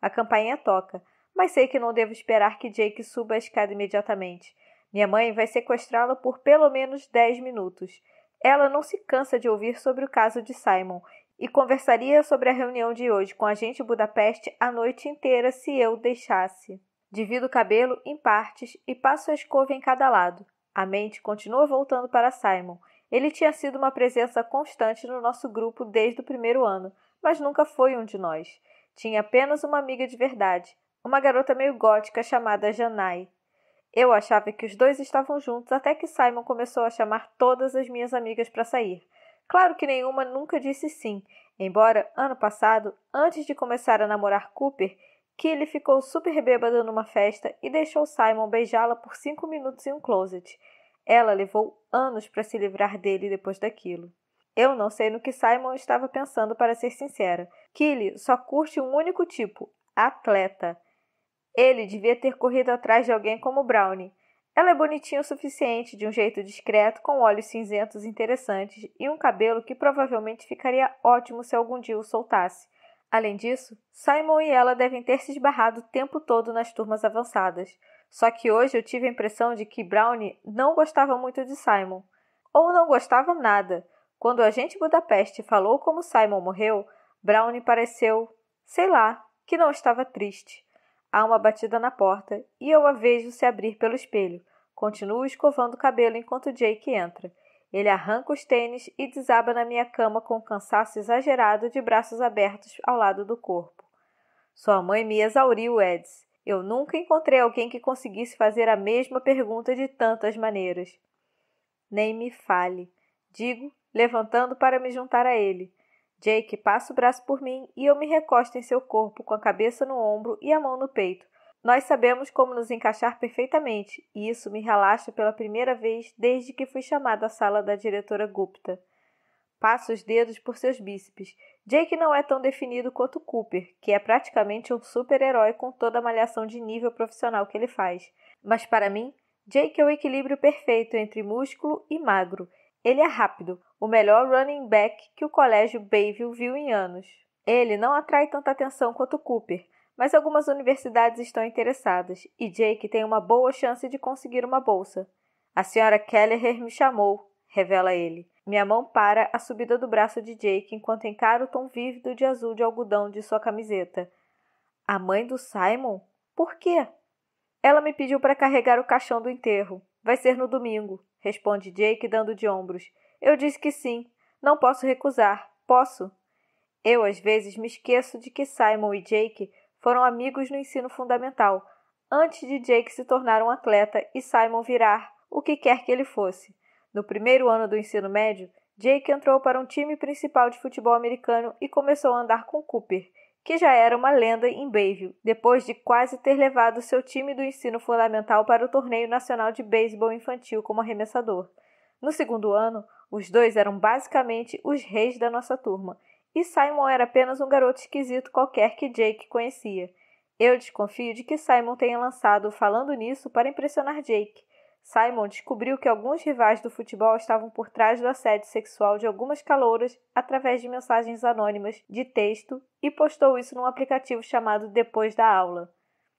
A campainha toca, mas sei que não devo esperar que Jake suba a escada imediatamente. Minha mãe vai sequestrá-lo por pelo menos 10 minutos. Ela não se cansa de ouvir sobre o caso de Simon e conversaria sobre a reunião de hoje com a gente Budapeste a noite inteira se eu deixasse. Divido o cabelo em partes e passo a escova em cada lado. A mente continua voltando para Simon ele tinha sido uma presença constante no nosso grupo desde o primeiro ano, mas nunca foi um de nós. Tinha apenas uma amiga de verdade, uma garota meio gótica chamada Janai. Eu achava que os dois estavam juntos até que Simon começou a chamar todas as minhas amigas para sair. Claro que nenhuma nunca disse sim, embora ano passado, antes de começar a namorar Cooper, Killy ficou super bêbada numa festa e deixou Simon beijá-la por cinco minutos em um closet. Ela levou anos para se livrar dele depois daquilo. Eu não sei no que Simon estava pensando, para ser sincera. Killy só curte um único tipo: atleta. Ele devia ter corrido atrás de alguém como Brownie. Ela é bonitinha o suficiente, de um jeito discreto, com olhos cinzentos interessantes e um cabelo que provavelmente ficaria ótimo se algum dia o soltasse. Além disso, Simon e ela devem ter se esbarrado o tempo todo nas turmas avançadas. Só que hoje eu tive a impressão de que Brownie não gostava muito de Simon, ou não gostava nada. Quando o agente Budapeste falou como Simon morreu, Brownie pareceu, sei lá, que não estava triste. Há uma batida na porta e eu a vejo se abrir pelo espelho. Continuo escovando o cabelo enquanto Jake entra. Ele arranca os tênis e desaba na minha cama com um cansaço exagerado de braços abertos ao lado do corpo. Sua mãe me exauriu, Eds. Eu nunca encontrei alguém que conseguisse fazer a mesma pergunta de tantas maneiras. Nem me fale, digo, levantando para me juntar a ele. Jake passa o braço por mim e eu me recosto em seu corpo com a cabeça no ombro e a mão no peito. Nós sabemos como nos encaixar perfeitamente, e isso me relaxa pela primeira vez desde que fui chamada à sala da diretora Gupta. Passa os dedos por seus bíceps. Jake não é tão definido quanto Cooper, que é praticamente um super-herói com toda a malhação de nível profissional que ele faz. Mas para mim, Jake é o equilíbrio perfeito entre músculo e magro. Ele é rápido, o melhor running back que o colégio Bayview viu em anos. Ele não atrai tanta atenção quanto Cooper, mas algumas universidades estão interessadas e Jake tem uma boa chance de conseguir uma bolsa. A senhora Keller me chamou, revela ele. Minha mão para a subida do braço de Jake enquanto encaro o tom vívido de azul de algodão de sua camiseta. A mãe do Simon? Por quê? Ela me pediu para carregar o caixão do enterro. Vai ser no domingo, responde Jake, dando de ombros. Eu disse que sim. Não posso recusar. Posso? Eu, às vezes, me esqueço de que Simon e Jake foram amigos no ensino fundamental, antes de Jake se tornar um atleta e Simon virar o que quer que ele fosse. No primeiro ano do ensino médio, Jake entrou para um time principal de futebol americano e começou a andar com Cooper, que já era uma lenda em Bayview, depois de quase ter levado seu time do ensino fundamental para o torneio nacional de beisebol infantil como arremessador. No segundo ano, os dois eram basicamente os reis da nossa turma, e Simon era apenas um garoto esquisito qualquer que Jake conhecia. Eu desconfio de que Simon tenha lançado Falando Nisso para impressionar Jake, Simon descobriu que alguns rivais do futebol estavam por trás do assédio sexual de algumas calouras através de mensagens anônimas de texto e postou isso num aplicativo chamado Depois da Aula.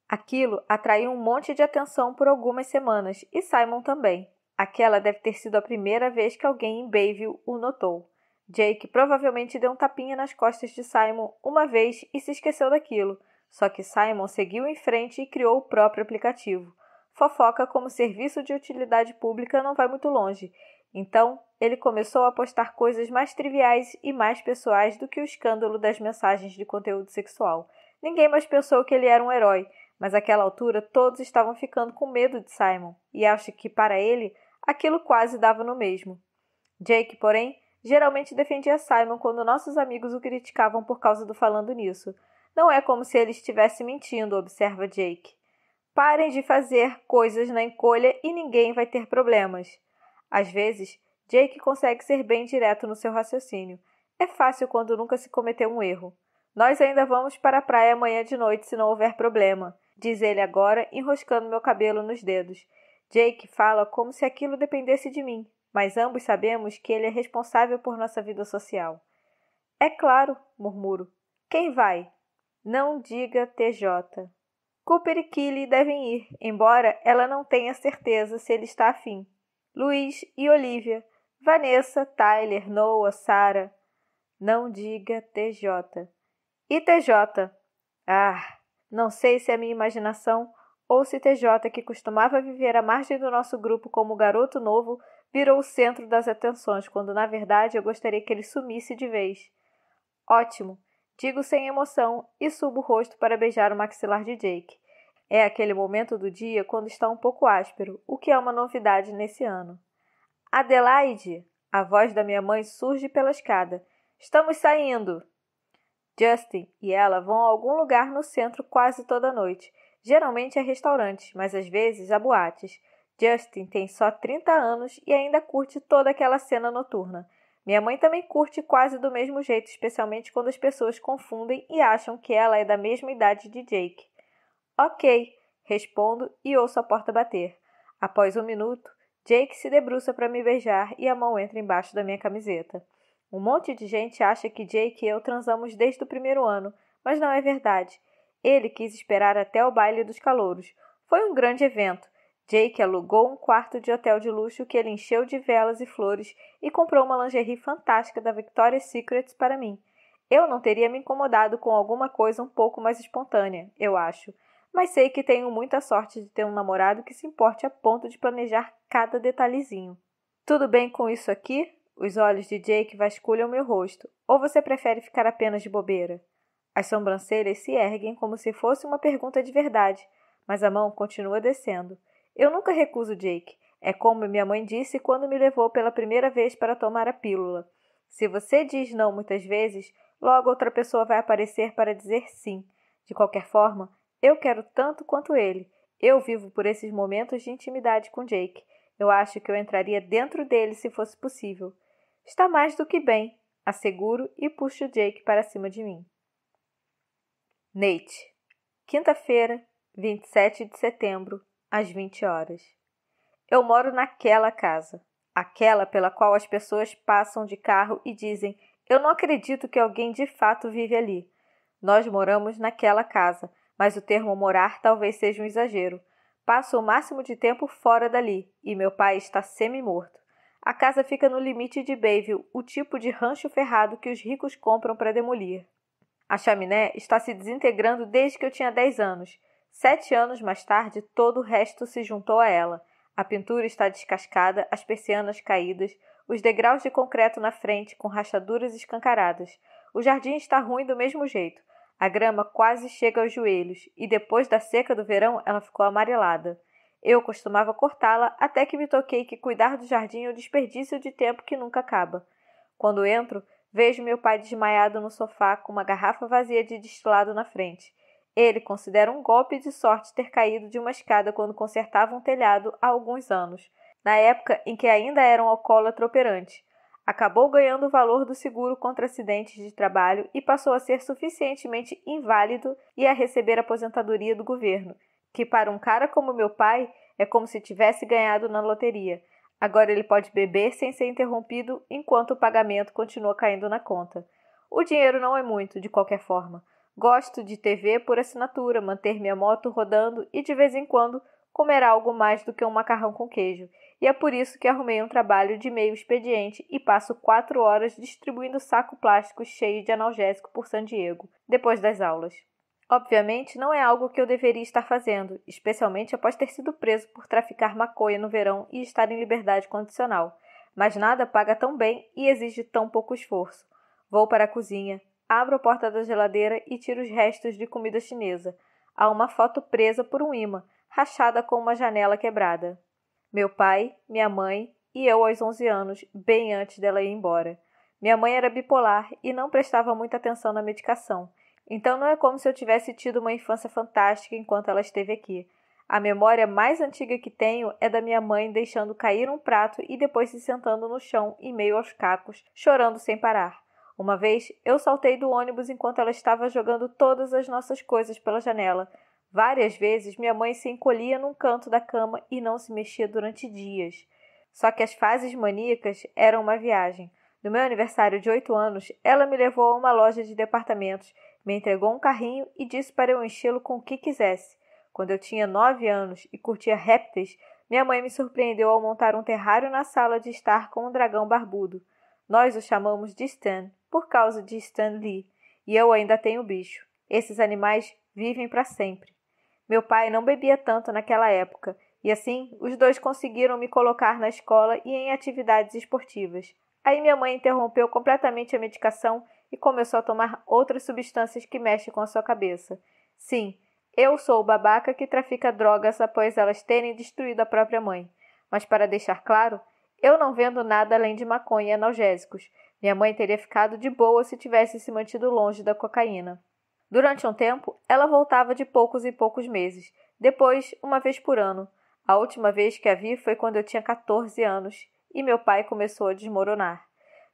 Aquilo atraiu um monte de atenção por algumas semanas e Simon também. Aquela deve ter sido a primeira vez que alguém em Bayview o notou. Jake provavelmente deu um tapinha nas costas de Simon uma vez e se esqueceu daquilo, só que Simon seguiu em frente e criou o próprio aplicativo fofoca como serviço de utilidade pública não vai muito longe. Então, ele começou a postar coisas mais triviais e mais pessoais do que o escândalo das mensagens de conteúdo sexual. Ninguém mais pensou que ele era um herói, mas àquela altura todos estavam ficando com medo de Simon, e acho que para ele aquilo quase dava no mesmo. Jake, porém, geralmente defendia Simon quando nossos amigos o criticavam por causa do falando nisso. Não é como se ele estivesse mentindo, observa Jake. Parem de fazer coisas na encolha e ninguém vai ter problemas. Às vezes, Jake consegue ser bem direto no seu raciocínio. É fácil quando nunca se cometeu um erro. Nós ainda vamos para a praia amanhã de noite se não houver problema, diz ele agora, enroscando meu cabelo nos dedos. Jake fala como se aquilo dependesse de mim, mas ambos sabemos que ele é responsável por nossa vida social. É claro, murmuro. Quem vai? Não diga TJ. Cooper e Killy devem ir, embora ela não tenha certeza se ele está afim. Luiz e Olivia, Vanessa, Tyler, Noah, Sara. Não diga TJ. E TJ? Ah, não sei se é minha imaginação ou se TJ, que costumava viver à margem do nosso grupo como garoto novo, virou o centro das atenções, quando na verdade eu gostaria que ele sumisse de vez. Ótimo! Digo sem emoção e subo o rosto para beijar o maxilar de Jake. É aquele momento do dia quando está um pouco áspero, o que é uma novidade nesse ano. Adelaide! A voz da minha mãe surge pela escada. Estamos saindo! Justin e ela vão a algum lugar no centro quase toda noite. Geralmente a é restaurantes, mas às vezes a boates. Justin tem só 30 anos e ainda curte toda aquela cena noturna. Minha mãe também curte quase do mesmo jeito, especialmente quando as pessoas confundem e acham que ela é da mesma idade de Jake. Ok, respondo e ouço a porta bater. Após um minuto, Jake se debruça para me beijar e a mão entra embaixo da minha camiseta. Um monte de gente acha que Jake e eu transamos desde o primeiro ano, mas não é verdade. Ele quis esperar até o baile dos calouros. Foi um grande evento. Jake alugou um quarto de hotel de luxo que ele encheu de velas e flores e comprou uma lingerie fantástica da Victoria's Secret para mim. Eu não teria me incomodado com alguma coisa um pouco mais espontânea, eu acho, mas sei que tenho muita sorte de ter um namorado que se importe a ponto de planejar cada detalhezinho. Tudo bem com isso aqui? Os olhos de Jake vasculham meu rosto. Ou você prefere ficar apenas de bobeira? As sobrancelhas se erguem como se fosse uma pergunta de verdade, mas a mão continua descendo. Eu nunca recuso Jake. É como minha mãe disse quando me levou pela primeira vez para tomar a pílula. Se você diz não muitas vezes, logo outra pessoa vai aparecer para dizer sim. De qualquer forma, eu quero tanto quanto ele. Eu vivo por esses momentos de intimidade com Jake. Eu acho que eu entraria dentro dele se fosse possível. Está mais do que bem, asseguro e puxo Jake para cima de mim. Nate, quinta-feira, 27 de setembro às 20 horas. Eu moro naquela casa, aquela pela qual as pessoas passam de carro e dizem: Eu não acredito que alguém de fato vive ali. Nós moramos naquela casa, mas o termo morar talvez seja um exagero. Passo o máximo de tempo fora dali e meu pai está semi-morto. A casa fica no limite de Bayview, o tipo de rancho ferrado que os ricos compram para demolir. A chaminé está se desintegrando desde que eu tinha 10 anos. Sete anos mais tarde, todo o resto se juntou a ela. A pintura está descascada, as persianas caídas, os degraus de concreto na frente com rachaduras escancaradas. O jardim está ruim do mesmo jeito. A grama quase chega aos joelhos e depois da seca do verão ela ficou amarelada. Eu costumava cortá-la até que me toquei que cuidar do jardim é um desperdício de tempo que nunca acaba. Quando entro, vejo meu pai desmaiado no sofá com uma garrafa vazia de destilado na frente. Ele considera um golpe de sorte ter caído de uma escada quando consertava um telhado há alguns anos, na época em que ainda era um alcoólatra operante. Acabou ganhando o valor do seguro contra acidentes de trabalho e passou a ser suficientemente inválido e a receber aposentadoria do governo, que para um cara como meu pai é como se tivesse ganhado na loteria. Agora ele pode beber sem ser interrompido enquanto o pagamento continua caindo na conta. O dinheiro não é muito, de qualquer forma. Gosto de TV por assinatura, manter minha moto rodando e de vez em quando comer algo mais do que um macarrão com queijo. E é por isso que arrumei um trabalho de meio expediente e passo quatro horas distribuindo saco plástico cheio de analgésico por San Diego, depois das aulas. Obviamente, não é algo que eu deveria estar fazendo, especialmente após ter sido preso por traficar maconha no verão e estar em liberdade condicional. Mas nada paga tão bem e exige tão pouco esforço. Vou para a cozinha, abro a porta da geladeira e tiro os restos de comida chinesa. Há uma foto presa por um imã, rachada com uma janela quebrada. Meu pai, minha mãe e eu aos 11 anos, bem antes dela ir embora. Minha mãe era bipolar e não prestava muita atenção na medicação. Então não é como se eu tivesse tido uma infância fantástica enquanto ela esteve aqui. A memória mais antiga que tenho é da minha mãe deixando cair um prato e depois se sentando no chão em meio aos cacos, chorando sem parar. Uma vez, eu saltei do ônibus enquanto ela estava jogando todas as nossas coisas pela janela. Várias vezes, minha mãe se encolhia num canto da cama e não se mexia durante dias. Só que as fases maníacas eram uma viagem. No meu aniversário de oito anos, ela me levou a uma loja de departamentos, me entregou um carrinho e disse para eu enchê-lo com o que quisesse. Quando eu tinha nove anos e curtia répteis, minha mãe me surpreendeu ao montar um terrário na sala de estar com um dragão barbudo. Nós o chamamos de Stan por causa de Stan Lee, e eu ainda tenho bicho. Esses animais vivem para sempre. Meu pai não bebia tanto naquela época, e assim os dois conseguiram me colocar na escola e em atividades esportivas. Aí minha mãe interrompeu completamente a medicação e começou a tomar outras substâncias que mexem com a sua cabeça. Sim, eu sou o babaca que trafica drogas após elas terem destruído a própria mãe. Mas para deixar claro, eu não vendo nada além de maconha e analgésicos. Minha mãe teria ficado de boa se tivesse se mantido longe da cocaína. Durante um tempo, ela voltava de poucos em poucos meses, depois, uma vez por ano. A última vez que a vi foi quando eu tinha 14 anos e meu pai começou a desmoronar.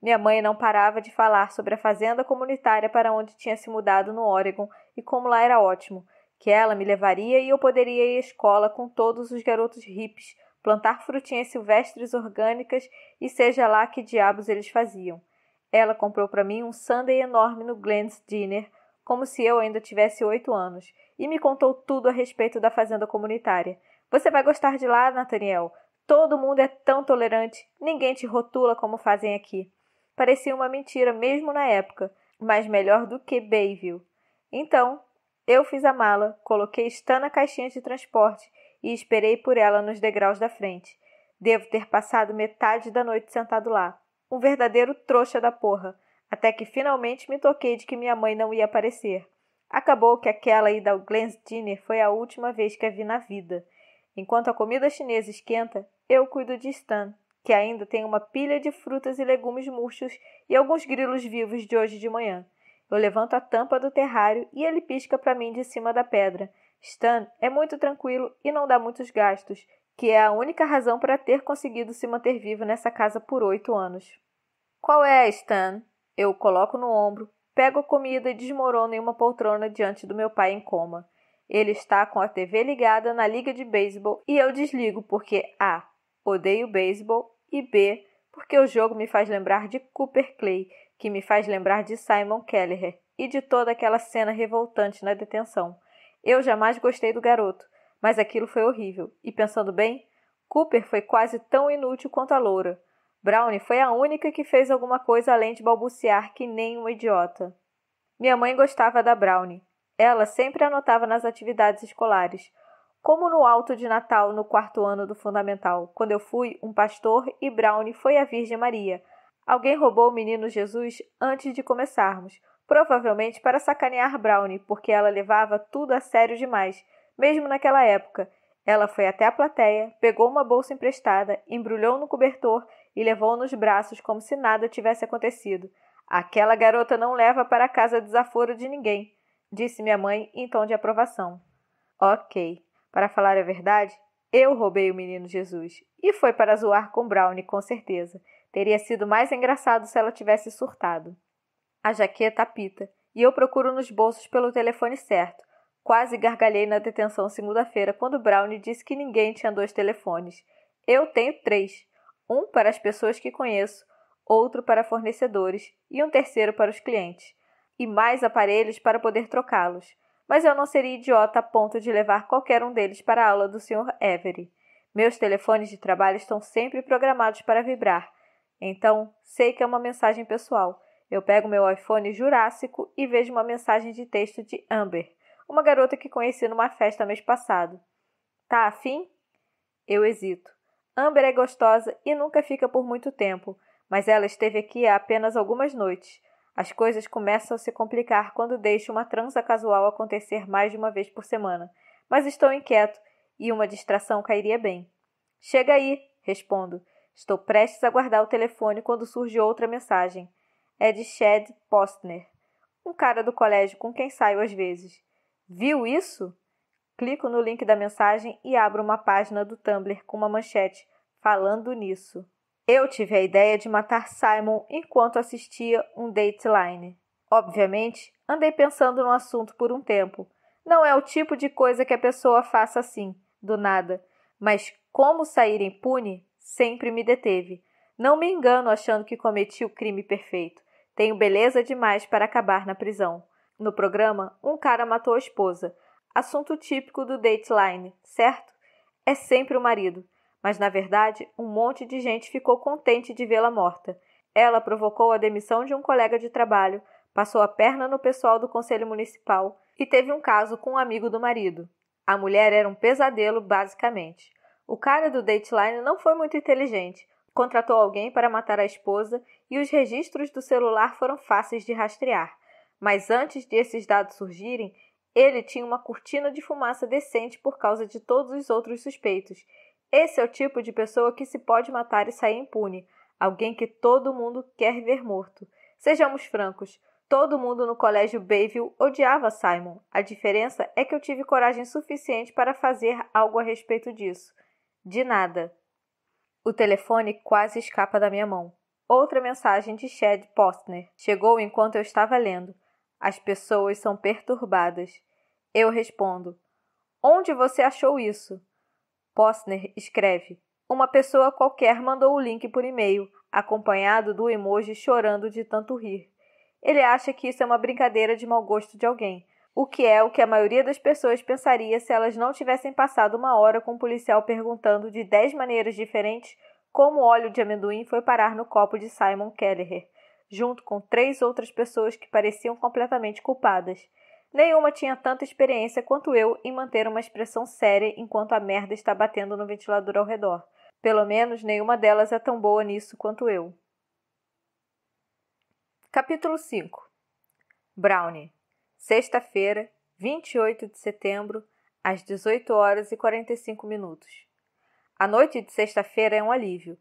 Minha mãe não parava de falar sobre a fazenda comunitária para onde tinha se mudado no Oregon e como lá era ótimo, que ela me levaria e eu poderia ir à escola com todos os garotos hippies, plantar frutinhas silvestres orgânicas e seja lá que diabos eles faziam. Ela comprou para mim um sundae enorme no Glens Dinner, como se eu ainda tivesse oito anos, e me contou tudo a respeito da fazenda comunitária. Você vai gostar de lá, Nathaniel. Todo mundo é tão tolerante, ninguém te rotula como fazem aqui. Parecia uma mentira mesmo na época, mas melhor do que Bayview. Então, eu fiz a mala, coloquei Stan na caixinha de transporte e esperei por ela nos degraus da frente. Devo ter passado metade da noite sentado lá. Um verdadeiro trouxa da porra, até que finalmente me toquei de que minha mãe não ia aparecer. Acabou que aquela ida ao Glenn's Dinner foi a última vez que a vi na vida. Enquanto a comida chinesa esquenta, eu cuido de Stan, que ainda tem uma pilha de frutas e legumes murchos e alguns grilos vivos de hoje de manhã. Eu levanto a tampa do terrário e ele pisca para mim de cima da pedra. Stan é muito tranquilo e não dá muitos gastos, que é a única razão para ter conseguido se manter vivo nessa casa por oito anos. Qual é, Stan? Eu coloco no ombro, pego a comida e desmorono em uma poltrona diante do meu pai em coma. Ele está com a TV ligada na liga de beisebol e eu desligo porque A. Odeio beisebol e B. Porque o jogo me faz lembrar de Cooper Clay, que me faz lembrar de Simon Kelleher e de toda aquela cena revoltante na detenção. Eu jamais gostei do garoto, mas aquilo foi horrível, e pensando bem, Cooper foi quase tão inútil quanto a loura. Brownie foi a única que fez alguma coisa além de balbuciar que nem uma idiota. Minha mãe gostava da Brownie. Ela sempre anotava nas atividades escolares, como no alto de Natal no quarto ano do fundamental, quando eu fui um pastor e Brownie foi a Virgem Maria. Alguém roubou o menino Jesus antes de começarmos, provavelmente para sacanear Brownie, porque ela levava tudo a sério demais mesmo naquela época. Ela foi até a plateia, pegou uma bolsa emprestada, embrulhou no cobertor e levou nos braços como se nada tivesse acontecido. Aquela garota não leva para casa desaforo de ninguém, disse minha mãe em tom de aprovação. Ok, para falar a verdade, eu roubei o menino Jesus. E foi para zoar com Brownie, com certeza. Teria sido mais engraçado se ela tivesse surtado. A jaqueta apita e eu procuro nos bolsos pelo telefone certo. Quase gargalhei na detenção segunda-feira quando Brownie disse que ninguém tinha dois telefones. Eu tenho três: um para as pessoas que conheço, outro para fornecedores e um terceiro para os clientes, e mais aparelhos para poder trocá-los. Mas eu não seria idiota a ponto de levar qualquer um deles para a aula do Sr. Avery. Meus telefones de trabalho estão sempre programados para vibrar. Então, sei que é uma mensagem pessoal. Eu pego meu iPhone jurássico e vejo uma mensagem de texto de Amber uma garota que conheci numa festa mês passado. Tá afim? Eu hesito. Amber é gostosa e nunca fica por muito tempo, mas ela esteve aqui há apenas algumas noites. As coisas começam a se complicar quando deixo uma transa casual acontecer mais de uma vez por semana, mas estou inquieto e uma distração cairia bem. Chega aí, respondo. Estou prestes a guardar o telefone quando surge outra mensagem. É de Chad Postner, um cara do colégio com quem saio às vezes. Viu isso? Clico no link da mensagem e abro uma página do Tumblr com uma manchete falando nisso. Eu tive a ideia de matar Simon enquanto assistia um Dateline. Obviamente, andei pensando no assunto por um tempo. Não é o tipo de coisa que a pessoa faça assim, do nada. Mas como sair impune sempre me deteve. Não me engano achando que cometi o crime perfeito. Tenho beleza demais para acabar na prisão. No programa, um cara matou a esposa, assunto típico do Dateline, certo? É sempre o marido. Mas na verdade, um monte de gente ficou contente de vê-la morta. Ela provocou a demissão de um colega de trabalho, passou a perna no pessoal do conselho municipal e teve um caso com um amigo do marido. A mulher era um pesadelo, basicamente. O cara do Dateline não foi muito inteligente, contratou alguém para matar a esposa e os registros do celular foram fáceis de rastrear. Mas antes de esses dados surgirem, ele tinha uma cortina de fumaça decente por causa de todos os outros suspeitos. Esse é o tipo de pessoa que se pode matar e sair impune, alguém que todo mundo quer ver morto. Sejamos francos, todo mundo no colégio Bayview odiava Simon. A diferença é que eu tive coragem suficiente para fazer algo a respeito disso. De nada. O telefone quase escapa da minha mão. Outra mensagem de Chad Postner chegou enquanto eu estava lendo. As pessoas são perturbadas. Eu respondo: Onde você achou isso? Posner escreve: Uma pessoa qualquer mandou o link por e-mail, acompanhado do emoji chorando de tanto rir. Ele acha que isso é uma brincadeira de mau gosto de alguém, o que é o que a maioria das pessoas pensaria se elas não tivessem passado uma hora com um policial perguntando de dez maneiras diferentes como o óleo de amendoim foi parar no copo de Simon Kelleher, junto com três outras pessoas que pareciam completamente culpadas. Nenhuma tinha tanta experiência quanto eu em manter uma expressão séria enquanto a merda está batendo no ventilador ao redor. Pelo menos nenhuma delas é tão boa nisso quanto eu. Capítulo 5 Brownie, sexta-feira, 28 de setembro, às 18 horas e 45 minutos. A noite de sexta-feira é um alívio.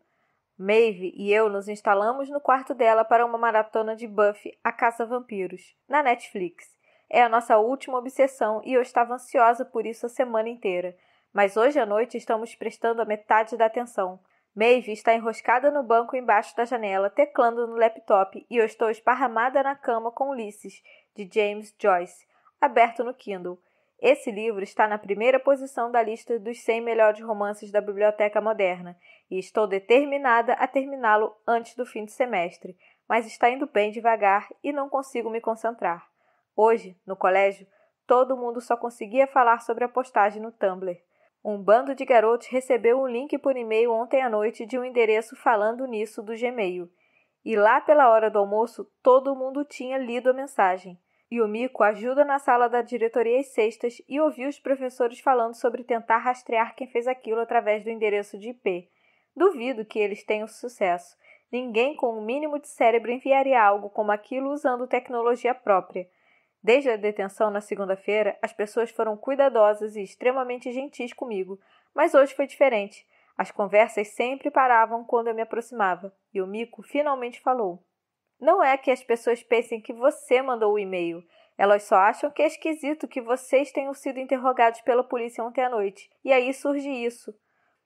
Maeve e eu nos instalamos no quarto dela para uma maratona de Buffy, A Caça a Vampiros, na Netflix. É a nossa última obsessão e eu estava ansiosa por isso a semana inteira. Mas hoje à noite estamos prestando a metade da atenção. Maeve está enroscada no banco embaixo da janela, teclando no laptop, e eu estou esparramada na cama com Ulisses, de James Joyce, aberto no Kindle. Esse livro está na primeira posição da lista dos 100 melhores romances da Biblioteca Moderna e estou determinada a terminá-lo antes do fim de semestre, mas está indo bem devagar e não consigo me concentrar. Hoje, no colégio, todo mundo só conseguia falar sobre a postagem no Tumblr. Um bando de garotos recebeu um link por e-mail ontem à noite de um endereço falando nisso do Gmail. E lá pela hora do almoço, todo mundo tinha lido a mensagem. Yumiko ajuda na sala da diretoria às sextas e ouviu os professores falando sobre tentar rastrear quem fez aquilo através do endereço de IP. Duvido que eles tenham sucesso. Ninguém com o um mínimo de cérebro enviaria algo como aquilo usando tecnologia própria. Desde a detenção na segunda-feira, as pessoas foram cuidadosas e extremamente gentis comigo, mas hoje foi diferente. As conversas sempre paravam quando eu me aproximava, e o Mico finalmente falou. Não é que as pessoas pensem que você mandou o e-mail. Elas só acham que é esquisito que vocês tenham sido interrogados pela polícia ontem à noite. E aí surge isso.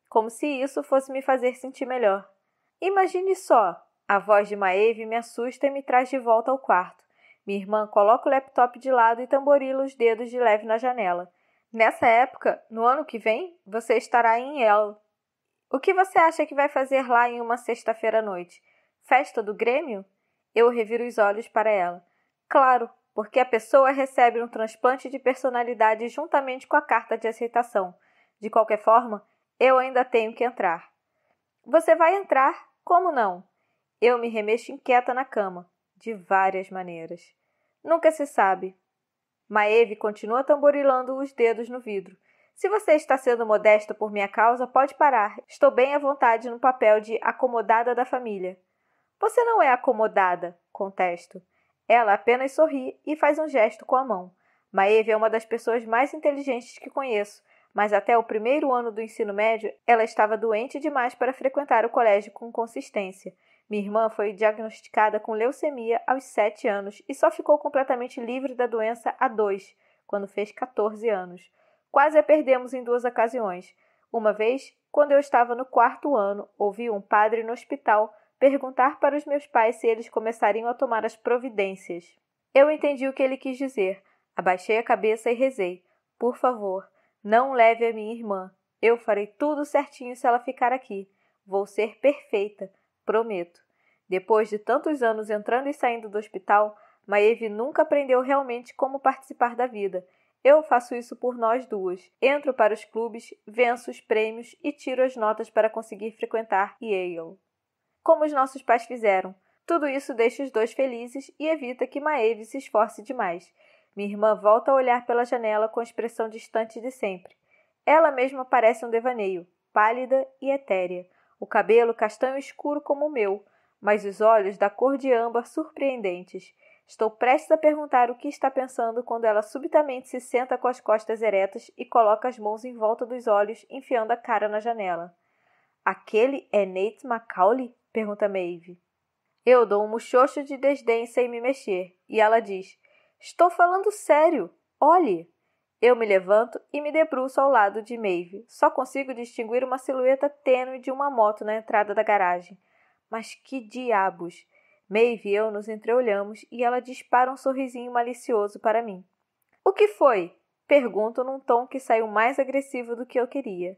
Como se isso fosse me fazer sentir melhor. Imagine só. A voz de Maeve me assusta e me traz de volta ao quarto. Minha irmã coloca o laptop de lado e tamborila os dedos de leve na janela. Nessa época, no ano que vem, você estará em El. O que você acha que vai fazer lá em uma sexta-feira à noite? Festa do Grêmio? Eu reviro os olhos para ela. Claro, porque a pessoa recebe um transplante de personalidade juntamente com a carta de aceitação. De qualquer forma, eu ainda tenho que entrar. Você vai entrar? Como não? Eu me remexo inquieta na cama, de várias maneiras. Nunca se sabe. Maeve continua tamborilando os dedos no vidro. Se você está sendo modesta por minha causa, pode parar. Estou bem à vontade no papel de acomodada da família. Você não é acomodada, contesto. Ela apenas sorri e faz um gesto com a mão. Maeve é uma das pessoas mais inteligentes que conheço, mas até o primeiro ano do ensino médio ela estava doente demais para frequentar o colégio com consistência. Minha irmã foi diagnosticada com leucemia aos 7 anos e só ficou completamente livre da doença há dois, quando fez 14 anos. Quase a perdemos em duas ocasiões. Uma vez, quando eu estava no quarto ano, ouvi um padre no hospital perguntar para os meus pais se eles começariam a tomar as providências. Eu entendi o que ele quis dizer. Abaixei a cabeça e rezei. Por favor, não leve a minha irmã. Eu farei tudo certinho se ela ficar aqui. Vou ser perfeita, prometo. Depois de tantos anos entrando e saindo do hospital, Maeve nunca aprendeu realmente como participar da vida. Eu faço isso por nós duas. Entro para os clubes, venço os prêmios e tiro as notas para conseguir frequentar Yale como os nossos pais fizeram. Tudo isso deixa os dois felizes e evita que Maeve se esforce demais. Minha irmã volta a olhar pela janela com a expressão distante de sempre. Ela mesma parece um devaneio, pálida e etérea, o cabelo castanho escuro como o meu, mas os olhos da cor de âmbar surpreendentes. Estou prestes a perguntar o que está pensando quando ela subitamente se senta com as costas eretas e coloca as mãos em volta dos olhos, enfiando a cara na janela. Aquele é Nate Macaulay? Pergunta Maeve. Eu dou um muxoxo de desdém sem me mexer, e ela diz: Estou falando sério, olhe! Eu me levanto e me debruço ao lado de Maeve. Só consigo distinguir uma silhueta tênue de uma moto na entrada da garagem. Mas que diabos! Maeve e eu nos entreolhamos e ela dispara um sorrisinho malicioso para mim. O que foi? Pergunto num tom que saiu mais agressivo do que eu queria.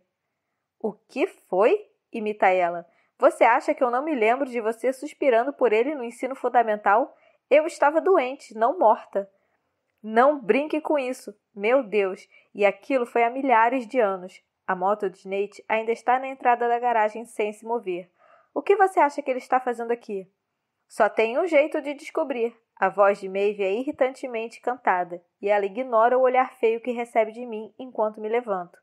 O que foi? imita ela. Você acha que eu não me lembro de você suspirando por ele no ensino fundamental? Eu estava doente, não morta. Não brinque com isso. Meu Deus, e aquilo foi há milhares de anos. A moto de Nate ainda está na entrada da garagem sem se mover. O que você acha que ele está fazendo aqui? Só tem um jeito de descobrir. A voz de Maeve é irritantemente cantada, e ela ignora o olhar feio que recebe de mim enquanto me levanto.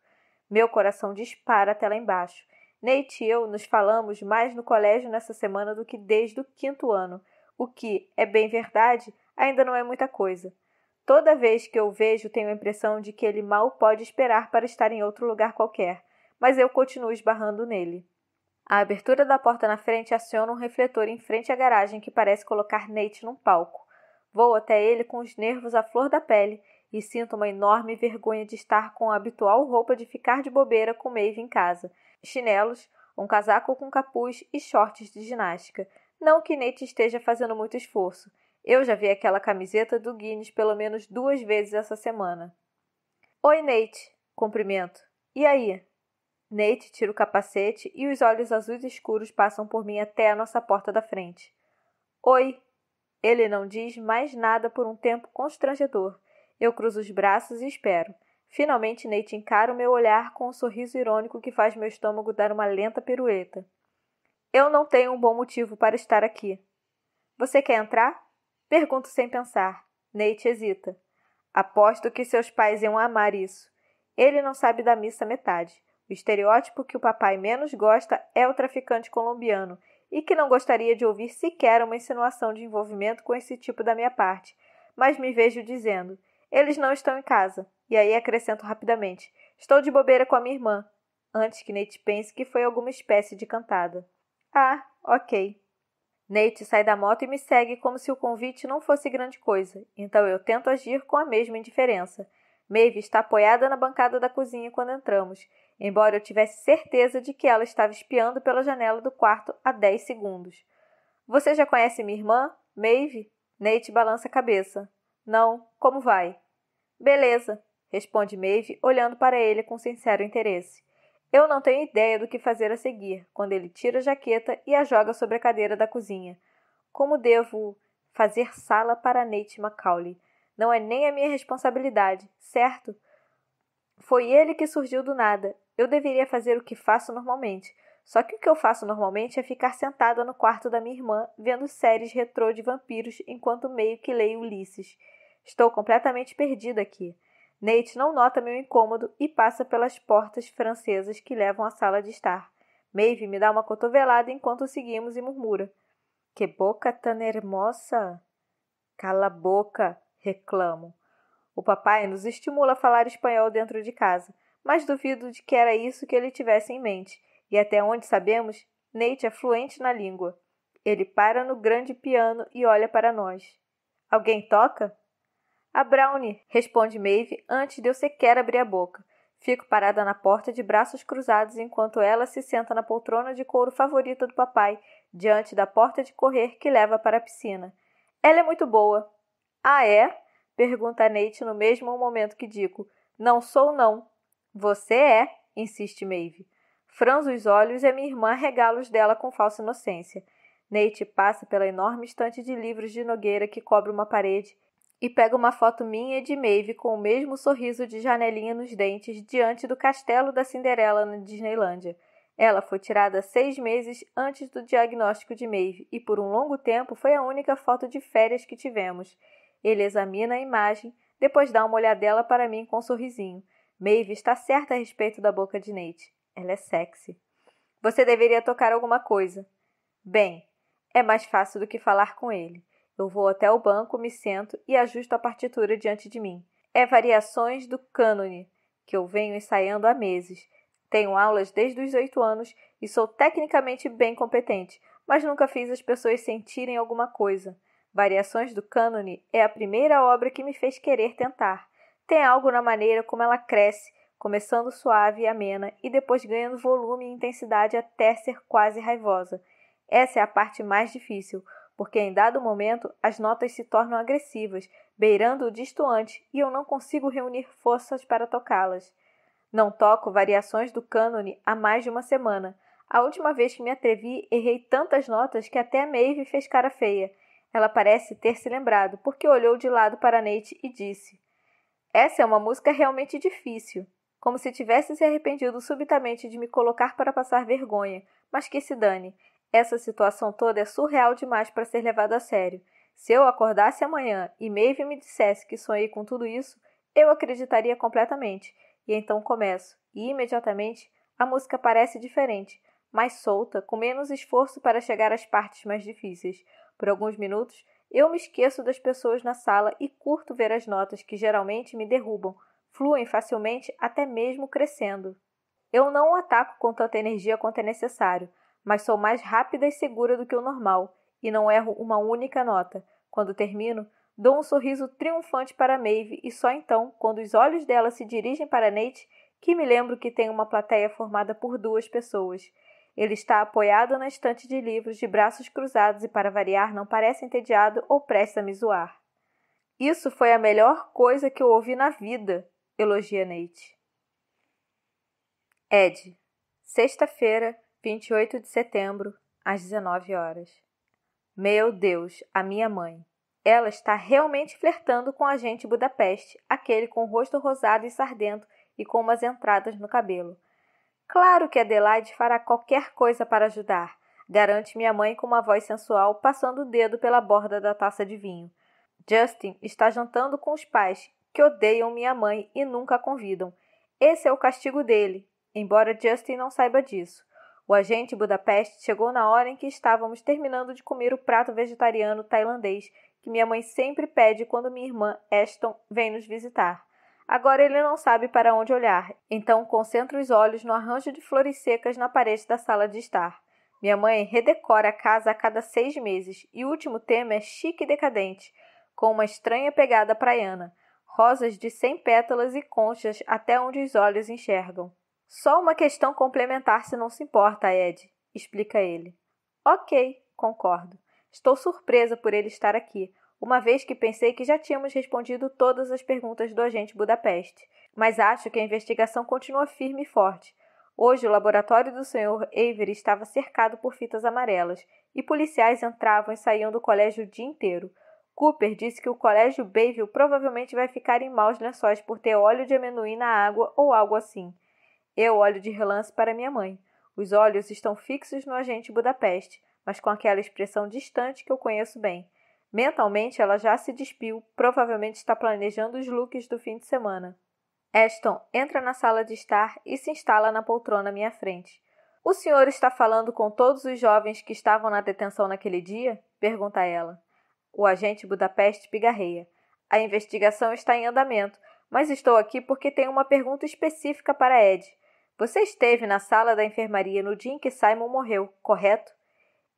Meu coração dispara até lá embaixo. Nate e eu nos falamos mais no colégio nessa semana do que desde o quinto ano, o que, é bem verdade, ainda não é muita coisa. Toda vez que eu vejo, tenho a impressão de que ele mal pode esperar para estar em outro lugar qualquer, mas eu continuo esbarrando nele. A abertura da porta na frente aciona um refletor em frente à garagem que parece colocar Nate num palco. Vou até ele com os nervos à flor da pele e sinto uma enorme vergonha de estar com a habitual roupa de ficar de bobeira com Maeve em casa, chinelos, um casaco com capuz e shorts de ginástica. Não que Nate esteja fazendo muito esforço. Eu já vi aquela camiseta do Guinness pelo menos duas vezes essa semana. Oi, Nate. Cumprimento. E aí? Nate tira o capacete e os olhos azuis escuros passam por mim até a nossa porta da frente. Oi. Ele não diz mais nada por um tempo constrangedor eu cruzo os braços e espero. Finalmente, Nate encara o meu olhar com um sorriso irônico que faz meu estômago dar uma lenta pirueta. Eu não tenho um bom motivo para estar aqui. Você quer entrar? Pergunto sem pensar. Nate hesita. Aposto que seus pais iam amar isso. Ele não sabe da missa metade. O estereótipo que o papai menos gosta é o traficante colombiano e que não gostaria de ouvir sequer uma insinuação de envolvimento com esse tipo da minha parte, mas me vejo dizendo: eles não estão em casa. E aí acrescento rapidamente: Estou de bobeira com a minha irmã. Antes que Nate pense que foi alguma espécie de cantada. Ah, ok. Nate sai da moto e me segue como se o convite não fosse grande coisa, então eu tento agir com a mesma indiferença. Maeve está apoiada na bancada da cozinha quando entramos, embora eu tivesse certeza de que ela estava espiando pela janela do quarto há 10 segundos. Você já conhece minha irmã, Maeve? Nate balança a cabeça. Não, como vai? Beleza, responde Maeve, olhando para ele com sincero interesse. Eu não tenho ideia do que fazer a seguir, quando ele tira a jaqueta e a joga sobre a cadeira da cozinha. Como devo fazer sala para Nate Macaulay? Não é nem a minha responsabilidade, certo? Foi ele que surgiu do nada. Eu deveria fazer o que faço normalmente. Só que o que eu faço normalmente é ficar sentada no quarto da minha irmã, vendo séries retrô de vampiros enquanto meio que leio Ulisses. Estou completamente perdida aqui. Nate não nota meu incômodo e passa pelas portas francesas que levam à sala de estar. Maeve me dá uma cotovelada enquanto seguimos e murmura: Que boca tan hermosa! Cala a boca! reclamo. O papai nos estimula a falar espanhol dentro de casa, mas duvido de que era isso que ele tivesse em mente, e até onde sabemos, Nate é fluente na língua. Ele para no grande piano e olha para nós. Alguém toca? A Brownie, responde Maeve antes de eu sequer abrir a boca. Fico parada na porta de braços cruzados enquanto ela se senta na poltrona de couro favorita do papai, diante da porta de correr que leva para a piscina. Ela é muito boa. Ah, é? Pergunta Nate no mesmo momento que digo. Não sou, não. Você é, insiste Maeve. Franzo os olhos e a minha irmã regala dela com falsa inocência. Nate passa pela enorme estante de livros de Nogueira que cobre uma parede e pega uma foto minha e de Maeve com o mesmo sorriso de janelinha nos dentes diante do castelo da Cinderela na Disneylândia. Ela foi tirada seis meses antes do diagnóstico de Maeve e por um longo tempo foi a única foto de férias que tivemos. Ele examina a imagem, depois dá uma olhadela para mim com um sorrisinho. Maeve está certa a respeito da boca de Nate. Ela é sexy. Você deveria tocar alguma coisa. Bem, é mais fácil do que falar com ele. Eu vou até o banco, me sento e ajusto a partitura diante de mim. É variações do cânone que eu venho ensaiando há meses. Tenho aulas desde os oito anos e sou tecnicamente bem competente, mas nunca fiz as pessoas sentirem alguma coisa. Variações do Cânone é a primeira obra que me fez querer tentar. Tem algo na maneira como ela cresce, começando suave e amena e depois ganhando volume e intensidade até ser quase raivosa. Essa é a parte mais difícil, porque em dado momento as notas se tornam agressivas, beirando o distoante, e eu não consigo reunir forças para tocá-las. Não toco variações do cânone há mais de uma semana. A última vez que me atrevi, errei tantas notas que até a Maeve fez cara feia. Ela parece ter se lembrado, porque olhou de lado para Nate e disse: Essa é uma música realmente difícil. Como se tivesse se arrependido subitamente de me colocar para passar vergonha, mas que se dane. Essa situação toda é surreal demais para ser levada a sério. Se eu acordasse amanhã e Maeve me dissesse que sonhei com tudo isso, eu acreditaria completamente. E então começo, e imediatamente a música parece diferente, mais solta, com menos esforço para chegar às partes mais difíceis. Por alguns minutos, eu me esqueço das pessoas na sala e curto ver as notas que geralmente me derrubam, fluem facilmente, até mesmo crescendo. Eu não o ataco com tanta energia quanto é necessário, mas sou mais rápida e segura do que o normal e não erro uma única nota. Quando termino, dou um sorriso triunfante para Maeve e só então, quando os olhos dela se dirigem para Nate, que me lembro que tem uma plateia formada por duas pessoas. Ele está apoiado na estante de livros, de braços cruzados e, para variar, não parece entediado ou presta a me zoar. Isso foi a melhor coisa que eu ouvi na vida, elogia Nate. Ed, sexta-feira, 28 de setembro, às 19 horas. Meu Deus, a minha mãe. Ela está realmente flertando com a gente Budapeste, aquele com o rosto rosado e sardento e com umas entradas no cabelo. Claro que Adelaide fará qualquer coisa para ajudar, garante minha mãe com uma voz sensual, passando o dedo pela borda da taça de vinho. Justin está jantando com os pais, que odeiam minha mãe e nunca a convidam. Esse é o castigo dele, embora Justin não saiba disso. O agente Budapeste chegou na hora em que estávamos terminando de comer o prato vegetariano tailandês que minha mãe sempre pede quando minha irmã Ashton vem nos visitar. Agora ele não sabe para onde olhar, então concentra os olhos no arranjo de flores secas na parede da sala de estar. Minha mãe redecora a casa a cada seis meses e o último tema é chique e decadente, com uma estranha pegada praiana, rosas de cem pétalas e conchas até onde os olhos enxergam. Só uma questão complementar se não se importa, Ed, explica ele. Ok, concordo. Estou surpresa por ele estar aqui, uma vez que pensei que já tínhamos respondido todas as perguntas do agente Budapeste. Mas acho que a investigação continua firme e forte. Hoje, o laboratório do Sr. Avery estava cercado por fitas amarelas e policiais entravam e saíam do colégio o dia inteiro. Cooper disse que o colégio Bayview provavelmente vai ficar em maus lençóis por ter óleo de amendoim na água ou algo assim. Eu olho de relance para minha mãe. Os olhos estão fixos no agente Budapeste, mas com aquela expressão distante que eu conheço bem. Mentalmente, ela já se despiu, provavelmente está planejando os looks do fim de semana. Ashton entra na sala de estar e se instala na poltrona à minha frente. O senhor está falando com todos os jovens que estavam na detenção naquele dia? pergunta ela. O agente Budapeste pigarreia. A investigação está em andamento, mas estou aqui porque tenho uma pergunta específica para Ed. Você esteve na sala da enfermaria no dia em que Simon morreu, correto?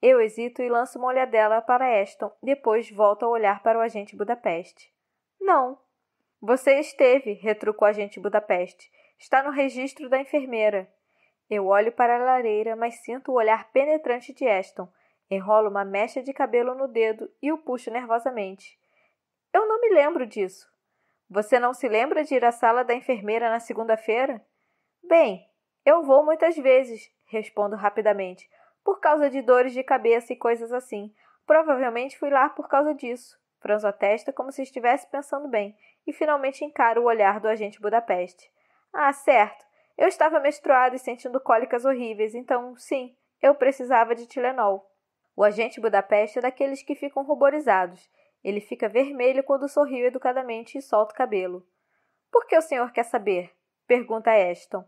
Eu hesito e lanço uma olhadela para Ashton, depois volto a olhar para o agente Budapeste. Não. Você esteve, retrucou o agente Budapeste. Está no registro da enfermeira. Eu olho para a lareira, mas sinto o olhar penetrante de Ashton. Enrolo uma mecha de cabelo no dedo e o puxo nervosamente. Eu não me lembro disso. Você não se lembra de ir à sala da enfermeira na segunda-feira? Bem, eu vou muitas vezes, respondo rapidamente, por causa de dores de cabeça e coisas assim. Provavelmente fui lá por causa disso. Franzo a testa como se estivesse pensando bem e finalmente encaro o olhar do agente Budapeste. Ah, certo. Eu estava menstruada e sentindo cólicas horríveis, então, sim, eu precisava de Tilenol. O agente Budapeste é daqueles que ficam ruborizados. Ele fica vermelho quando sorriu educadamente e solta o cabelo. Por que o senhor quer saber? pergunta Ashton.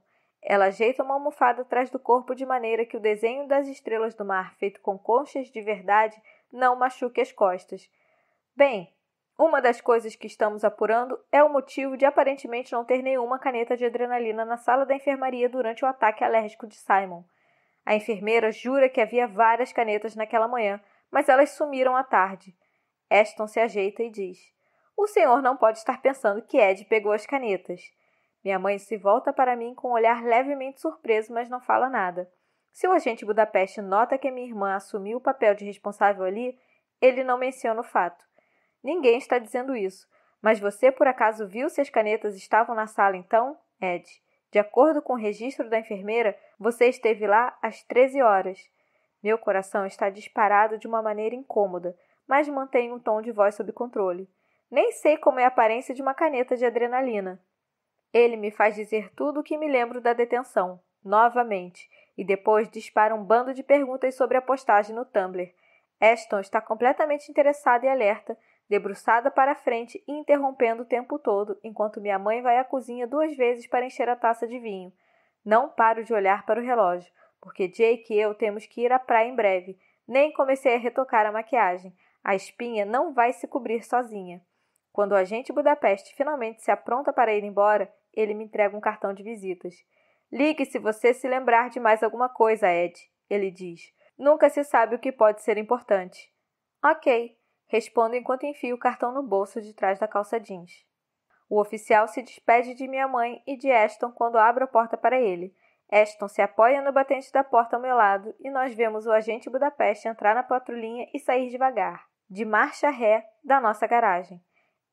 Ela ajeita uma almofada atrás do corpo de maneira que o desenho das estrelas do mar, feito com conchas de verdade, não machuque as costas. Bem, uma das coisas que estamos apurando é o motivo de aparentemente não ter nenhuma caneta de adrenalina na sala da enfermaria durante o ataque alérgico de Simon. A enfermeira jura que havia várias canetas naquela manhã, mas elas sumiram à tarde. Ashton se ajeita e diz: O senhor não pode estar pensando que Ed pegou as canetas. Minha mãe se volta para mim com um olhar levemente surpreso, mas não fala nada. Se o agente Budapeste nota que minha irmã assumiu o papel de responsável ali, ele não menciona o fato. Ninguém está dizendo isso. Mas você por acaso viu se as canetas estavam na sala então, Ed? De acordo com o registro da enfermeira, você esteve lá às 13 horas. Meu coração está disparado de uma maneira incômoda, mas mantenho um tom de voz sob controle. Nem sei como é a aparência de uma caneta de adrenalina. Ele me faz dizer tudo o que me lembro da detenção, novamente, e depois dispara um bando de perguntas sobre a postagem no Tumblr. Ashton está completamente interessada e alerta, debruçada para a frente e interrompendo o tempo todo, enquanto minha mãe vai à cozinha duas vezes para encher a taça de vinho. Não paro de olhar para o relógio, porque Jake e eu temos que ir à praia em breve. Nem comecei a retocar a maquiagem. A espinha não vai se cobrir sozinha. Quando o agente Budapeste finalmente se apronta para ir embora, ele me entrega um cartão de visitas. Ligue se você se lembrar de mais alguma coisa, Ed, ele diz. Nunca se sabe o que pode ser importante. Ok, respondo enquanto enfio o cartão no bolso de trás da calça jeans. O oficial se despede de minha mãe e de Aston quando abro a porta para ele. Aston se apoia no batente da porta ao meu lado e nós vemos o agente Budapeste entrar na patrulhinha e sair devagar, de marcha ré, da nossa garagem.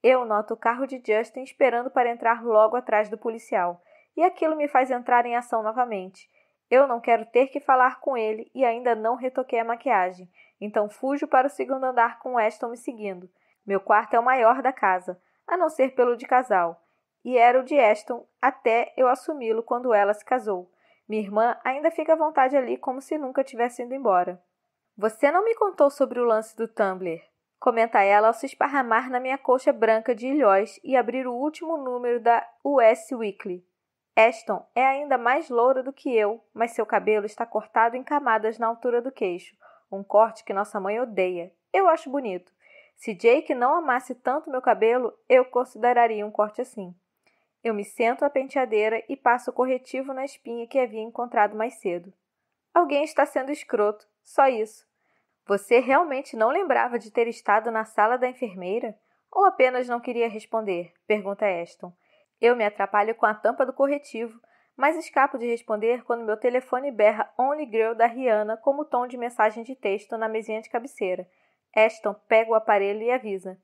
Eu noto o carro de Justin esperando para entrar logo atrás do policial, e aquilo me faz entrar em ação novamente. Eu não quero ter que falar com ele e ainda não retoquei a maquiagem, então fujo para o segundo andar com Weston me seguindo. Meu quarto é o maior da casa, a não ser pelo de casal, e era o de Aston até eu assumi-lo quando ela se casou. Minha irmã ainda fica à vontade ali como se nunca tivesse ido embora. Você não me contou sobre o lance do Tumblr, comenta ela ao se esparramar na minha colcha branca de ilhóis e abrir o último número da US Weekly. Ashton é ainda mais loura do que eu, mas seu cabelo está cortado em camadas na altura do queixo, um corte que nossa mãe odeia. Eu acho bonito. Se Jake não amasse tanto meu cabelo, eu consideraria um corte assim. Eu me sento à penteadeira e passo o corretivo na espinha que havia encontrado mais cedo. Alguém está sendo escroto, só isso. Você realmente não lembrava de ter estado na sala da enfermeira? Ou apenas não queria responder? Pergunta Aston. Eu me atrapalho com a tampa do corretivo, mas escapo de responder quando meu telefone berra Only Girl da Rihanna como tom de mensagem de texto na mesinha de cabeceira. Aston pega o aparelho e avisa.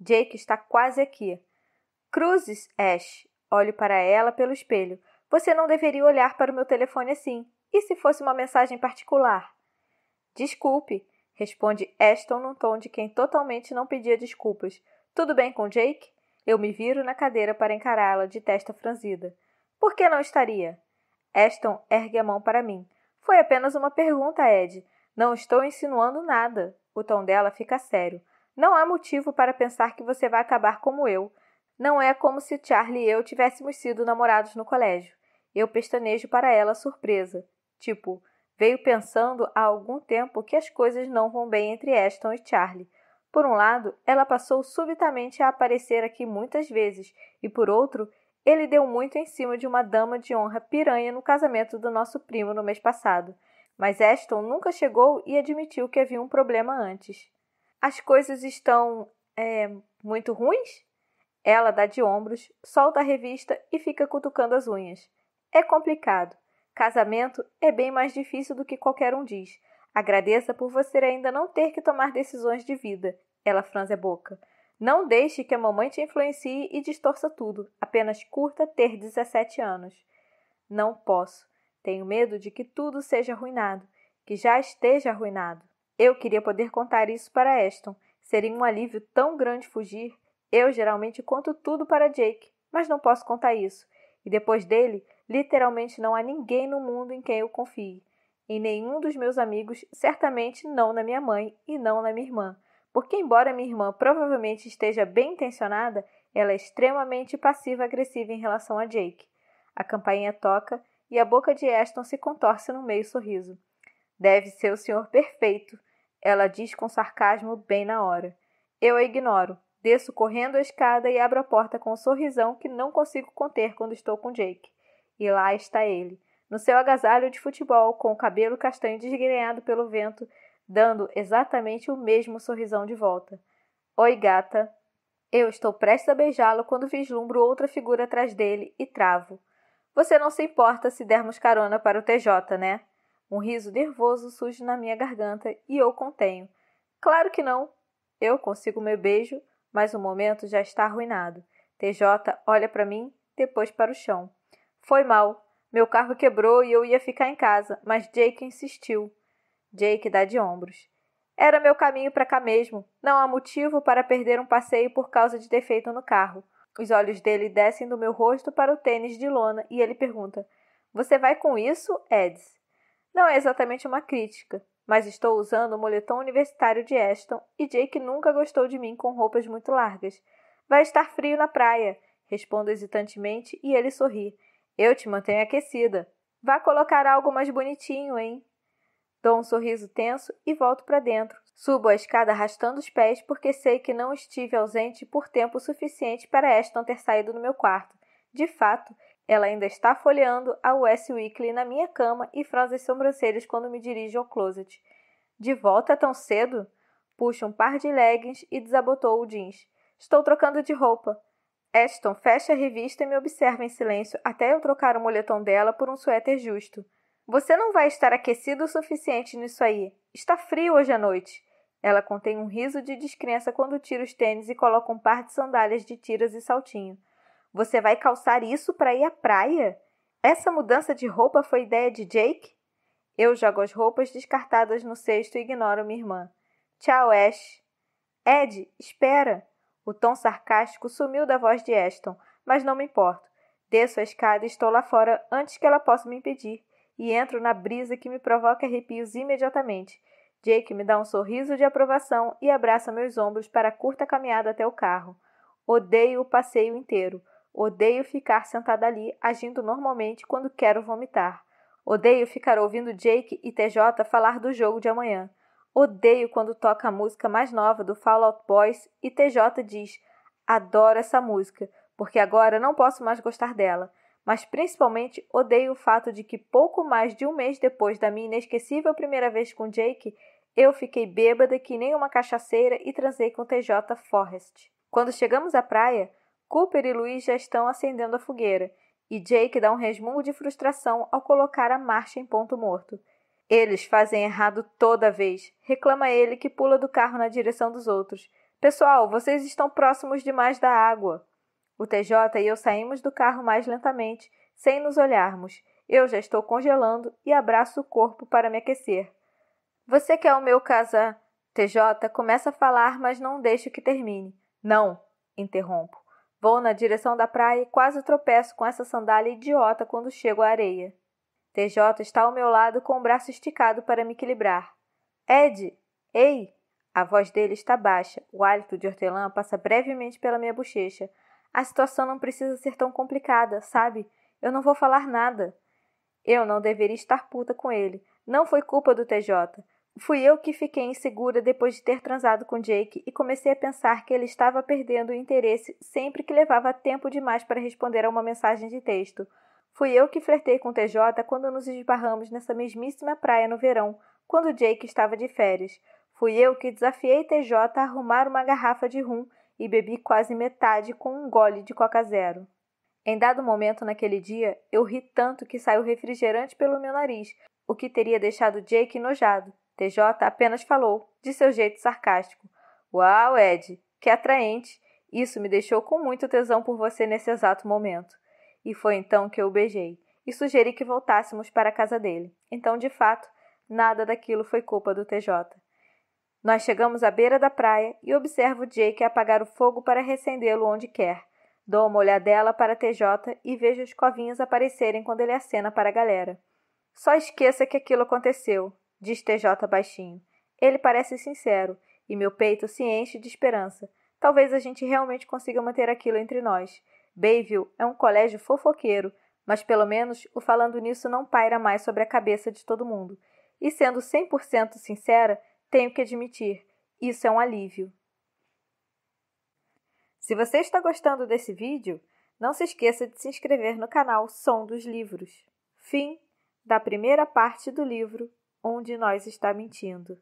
Jake está quase aqui. Cruzes, Ash. Olho para ela pelo espelho. Você não deveria olhar para o meu telefone assim. E se fosse uma mensagem particular? Desculpe, responde Ashton num tom de quem totalmente não pedia desculpas. Tudo bem com Jake? Eu me viro na cadeira para encará-la de testa franzida. Por que não estaria? Ashton ergue a mão para mim. Foi apenas uma pergunta, Ed. Não estou insinuando nada. O tom dela fica sério. Não há motivo para pensar que você vai acabar como eu. Não é como se Charlie e eu tivéssemos sido namorados no colégio. Eu pestanejo para ela surpresa. Tipo, Veio pensando há algum tempo que as coisas não vão bem entre Ashton e Charlie. Por um lado, ela passou subitamente a aparecer aqui muitas vezes, e por outro, ele deu muito em cima de uma dama de honra piranha no casamento do nosso primo no mês passado. Mas Ashton nunca chegou e admitiu que havia um problema antes. As coisas estão. É, muito ruins? Ela dá de ombros, solta a revista e fica cutucando as unhas. É complicado. Casamento é bem mais difícil do que qualquer um diz. Agradeça por você ainda não ter que tomar decisões de vida. Ela franze a boca. Não deixe que a mamãe te influencie e distorça tudo. Apenas curta ter 17 anos. Não posso. Tenho medo de que tudo seja arruinado, que já esteja arruinado. Eu queria poder contar isso para Aston. Seria um alívio tão grande fugir. Eu geralmente conto tudo para Jake, mas não posso contar isso. E depois dele, Literalmente não há ninguém no mundo em quem eu confie. Em nenhum dos meus amigos, certamente não na minha mãe e não na minha irmã. Porque, embora minha irmã provavelmente esteja bem intencionada, ela é extremamente passiva-agressiva em relação a Jake. A campainha toca e a boca de Aston se contorce num meio sorriso. Deve ser o senhor perfeito, ela diz com sarcasmo bem na hora. Eu a ignoro, desço correndo a escada e abro a porta com um sorrisão que não consigo conter quando estou com Jake. E lá está ele, no seu agasalho de futebol, com o cabelo castanho desgrenhado pelo vento, dando exatamente o mesmo sorrisão de volta. Oi, gata. Eu estou prestes a beijá-lo quando vislumbro outra figura atrás dele e travo. Você não se importa se dermos carona para o TJ, né? Um riso nervoso surge na minha garganta e eu contenho. Claro que não. Eu consigo meu beijo, mas o momento já está arruinado. TJ olha para mim, depois para o chão. Foi mal. Meu carro quebrou e eu ia ficar em casa, mas Jake insistiu. Jake dá de ombros. Era meu caminho para cá mesmo. Não há motivo para perder um passeio por causa de defeito no carro. Os olhos dele descem do meu rosto para o tênis de lona e ele pergunta: Você vai com isso, Eds? Não é exatamente uma crítica, mas estou usando o moletom universitário de Aston e Jake nunca gostou de mim com roupas muito largas. Vai estar frio na praia, respondo hesitantemente e ele sorri. Eu te mantenho aquecida. Vá colocar algo mais bonitinho, hein? Dou um sorriso tenso e volto para dentro. Subo a escada arrastando os pés porque sei que não estive ausente por tempo suficiente para Ashton ter saído do meu quarto. De fato, ela ainda está folheando a US Weekly na minha cama e franze as sobrancelhas quando me dirijo ao closet. De volta tão cedo? Puxa um par de leggings e desabotou o jeans. Estou trocando de roupa. Ashton fecha a revista e me observa em silêncio até eu trocar o moletom dela por um suéter justo. Você não vai estar aquecido o suficiente nisso aí. Está frio hoje à noite. Ela contém um riso de descrença quando tira os tênis e coloca um par de sandálias de tiras e saltinho. Você vai calçar isso para ir à praia? Essa mudança de roupa foi ideia de Jake? Eu jogo as roupas descartadas no cesto e ignoro minha irmã. Tchau, Ash. Ed, espera! O tom sarcástico sumiu da voz de Ashton, mas não me importo. Desço a escada e estou lá fora antes que ela possa me impedir, e entro na brisa que me provoca arrepios imediatamente. Jake me dá um sorriso de aprovação e abraça meus ombros para a curta caminhada até o carro. Odeio o passeio inteiro. Odeio ficar sentada ali, agindo normalmente quando quero vomitar. Odeio ficar ouvindo Jake e TJ falar do jogo de amanhã. Odeio quando toca a música mais nova do Fall Out Boys e TJ diz: Adoro essa música, porque agora não posso mais gostar dela. Mas principalmente odeio o fato de que pouco mais de um mês depois da minha inesquecível primeira vez com Jake, eu fiquei bêbada que nem uma cachaceira e transei com TJ Forrest. Quando chegamos à praia, Cooper e Luiz já estão acendendo a fogueira, e Jake dá um resmungo de frustração ao colocar a marcha em ponto morto. Eles fazem errado toda vez, reclama ele que pula do carro na direção dos outros. Pessoal, vocês estão próximos demais da água. O TJ e eu saímos do carro mais lentamente, sem nos olharmos. Eu já estou congelando e abraço o corpo para me aquecer. Você quer é o meu casa? TJ começa a falar, mas não deixo que termine. Não, interrompo. Vou na direção da praia e quase tropeço com essa sandália idiota quando chego à areia. TJ está ao meu lado com o braço esticado para me equilibrar. Ed! Ei! A voz dele está baixa, o hálito de hortelã passa brevemente pela minha bochecha. A situação não precisa ser tão complicada, sabe? Eu não vou falar nada. Eu não deveria estar puta com ele. Não foi culpa do TJ. Fui eu que fiquei insegura depois de ter transado com Jake e comecei a pensar que ele estava perdendo o interesse sempre que levava tempo demais para responder a uma mensagem de texto. Fui eu que flertei com o TJ quando nos esbarramos nessa mesmíssima praia no verão, quando Jake estava de férias. Fui eu que desafiei TJ a arrumar uma garrafa de rum e bebi quase metade com um gole de Coca Zero. Em dado momento naquele dia, eu ri tanto que saiu refrigerante pelo meu nariz, o que teria deixado Jake enojado. TJ apenas falou, de seu jeito sarcástico: Uau, Ed, que atraente! Isso me deixou com muito tesão por você nesse exato momento. E foi então que eu o beijei e sugeri que voltássemos para a casa dele. Então, de fato, nada daquilo foi culpa do TJ. Nós chegamos à beira da praia e observo Jake apagar o fogo para recendê-lo onde quer. Dou uma olhadela para TJ e vejo os covinhas aparecerem quando ele acena para a galera. Só esqueça que aquilo aconteceu, diz TJ baixinho. Ele parece sincero e meu peito se enche de esperança. Talvez a gente realmente consiga manter aquilo entre nós. Bayview é um colégio fofoqueiro, mas pelo menos o falando nisso não paira mais sobre a cabeça de todo mundo. E sendo 100% sincera, tenho que admitir, isso é um alívio. Se você está gostando desse vídeo, não se esqueça de se inscrever no canal Som dos Livros. Fim da primeira parte do livro Onde Nós Está Mentindo.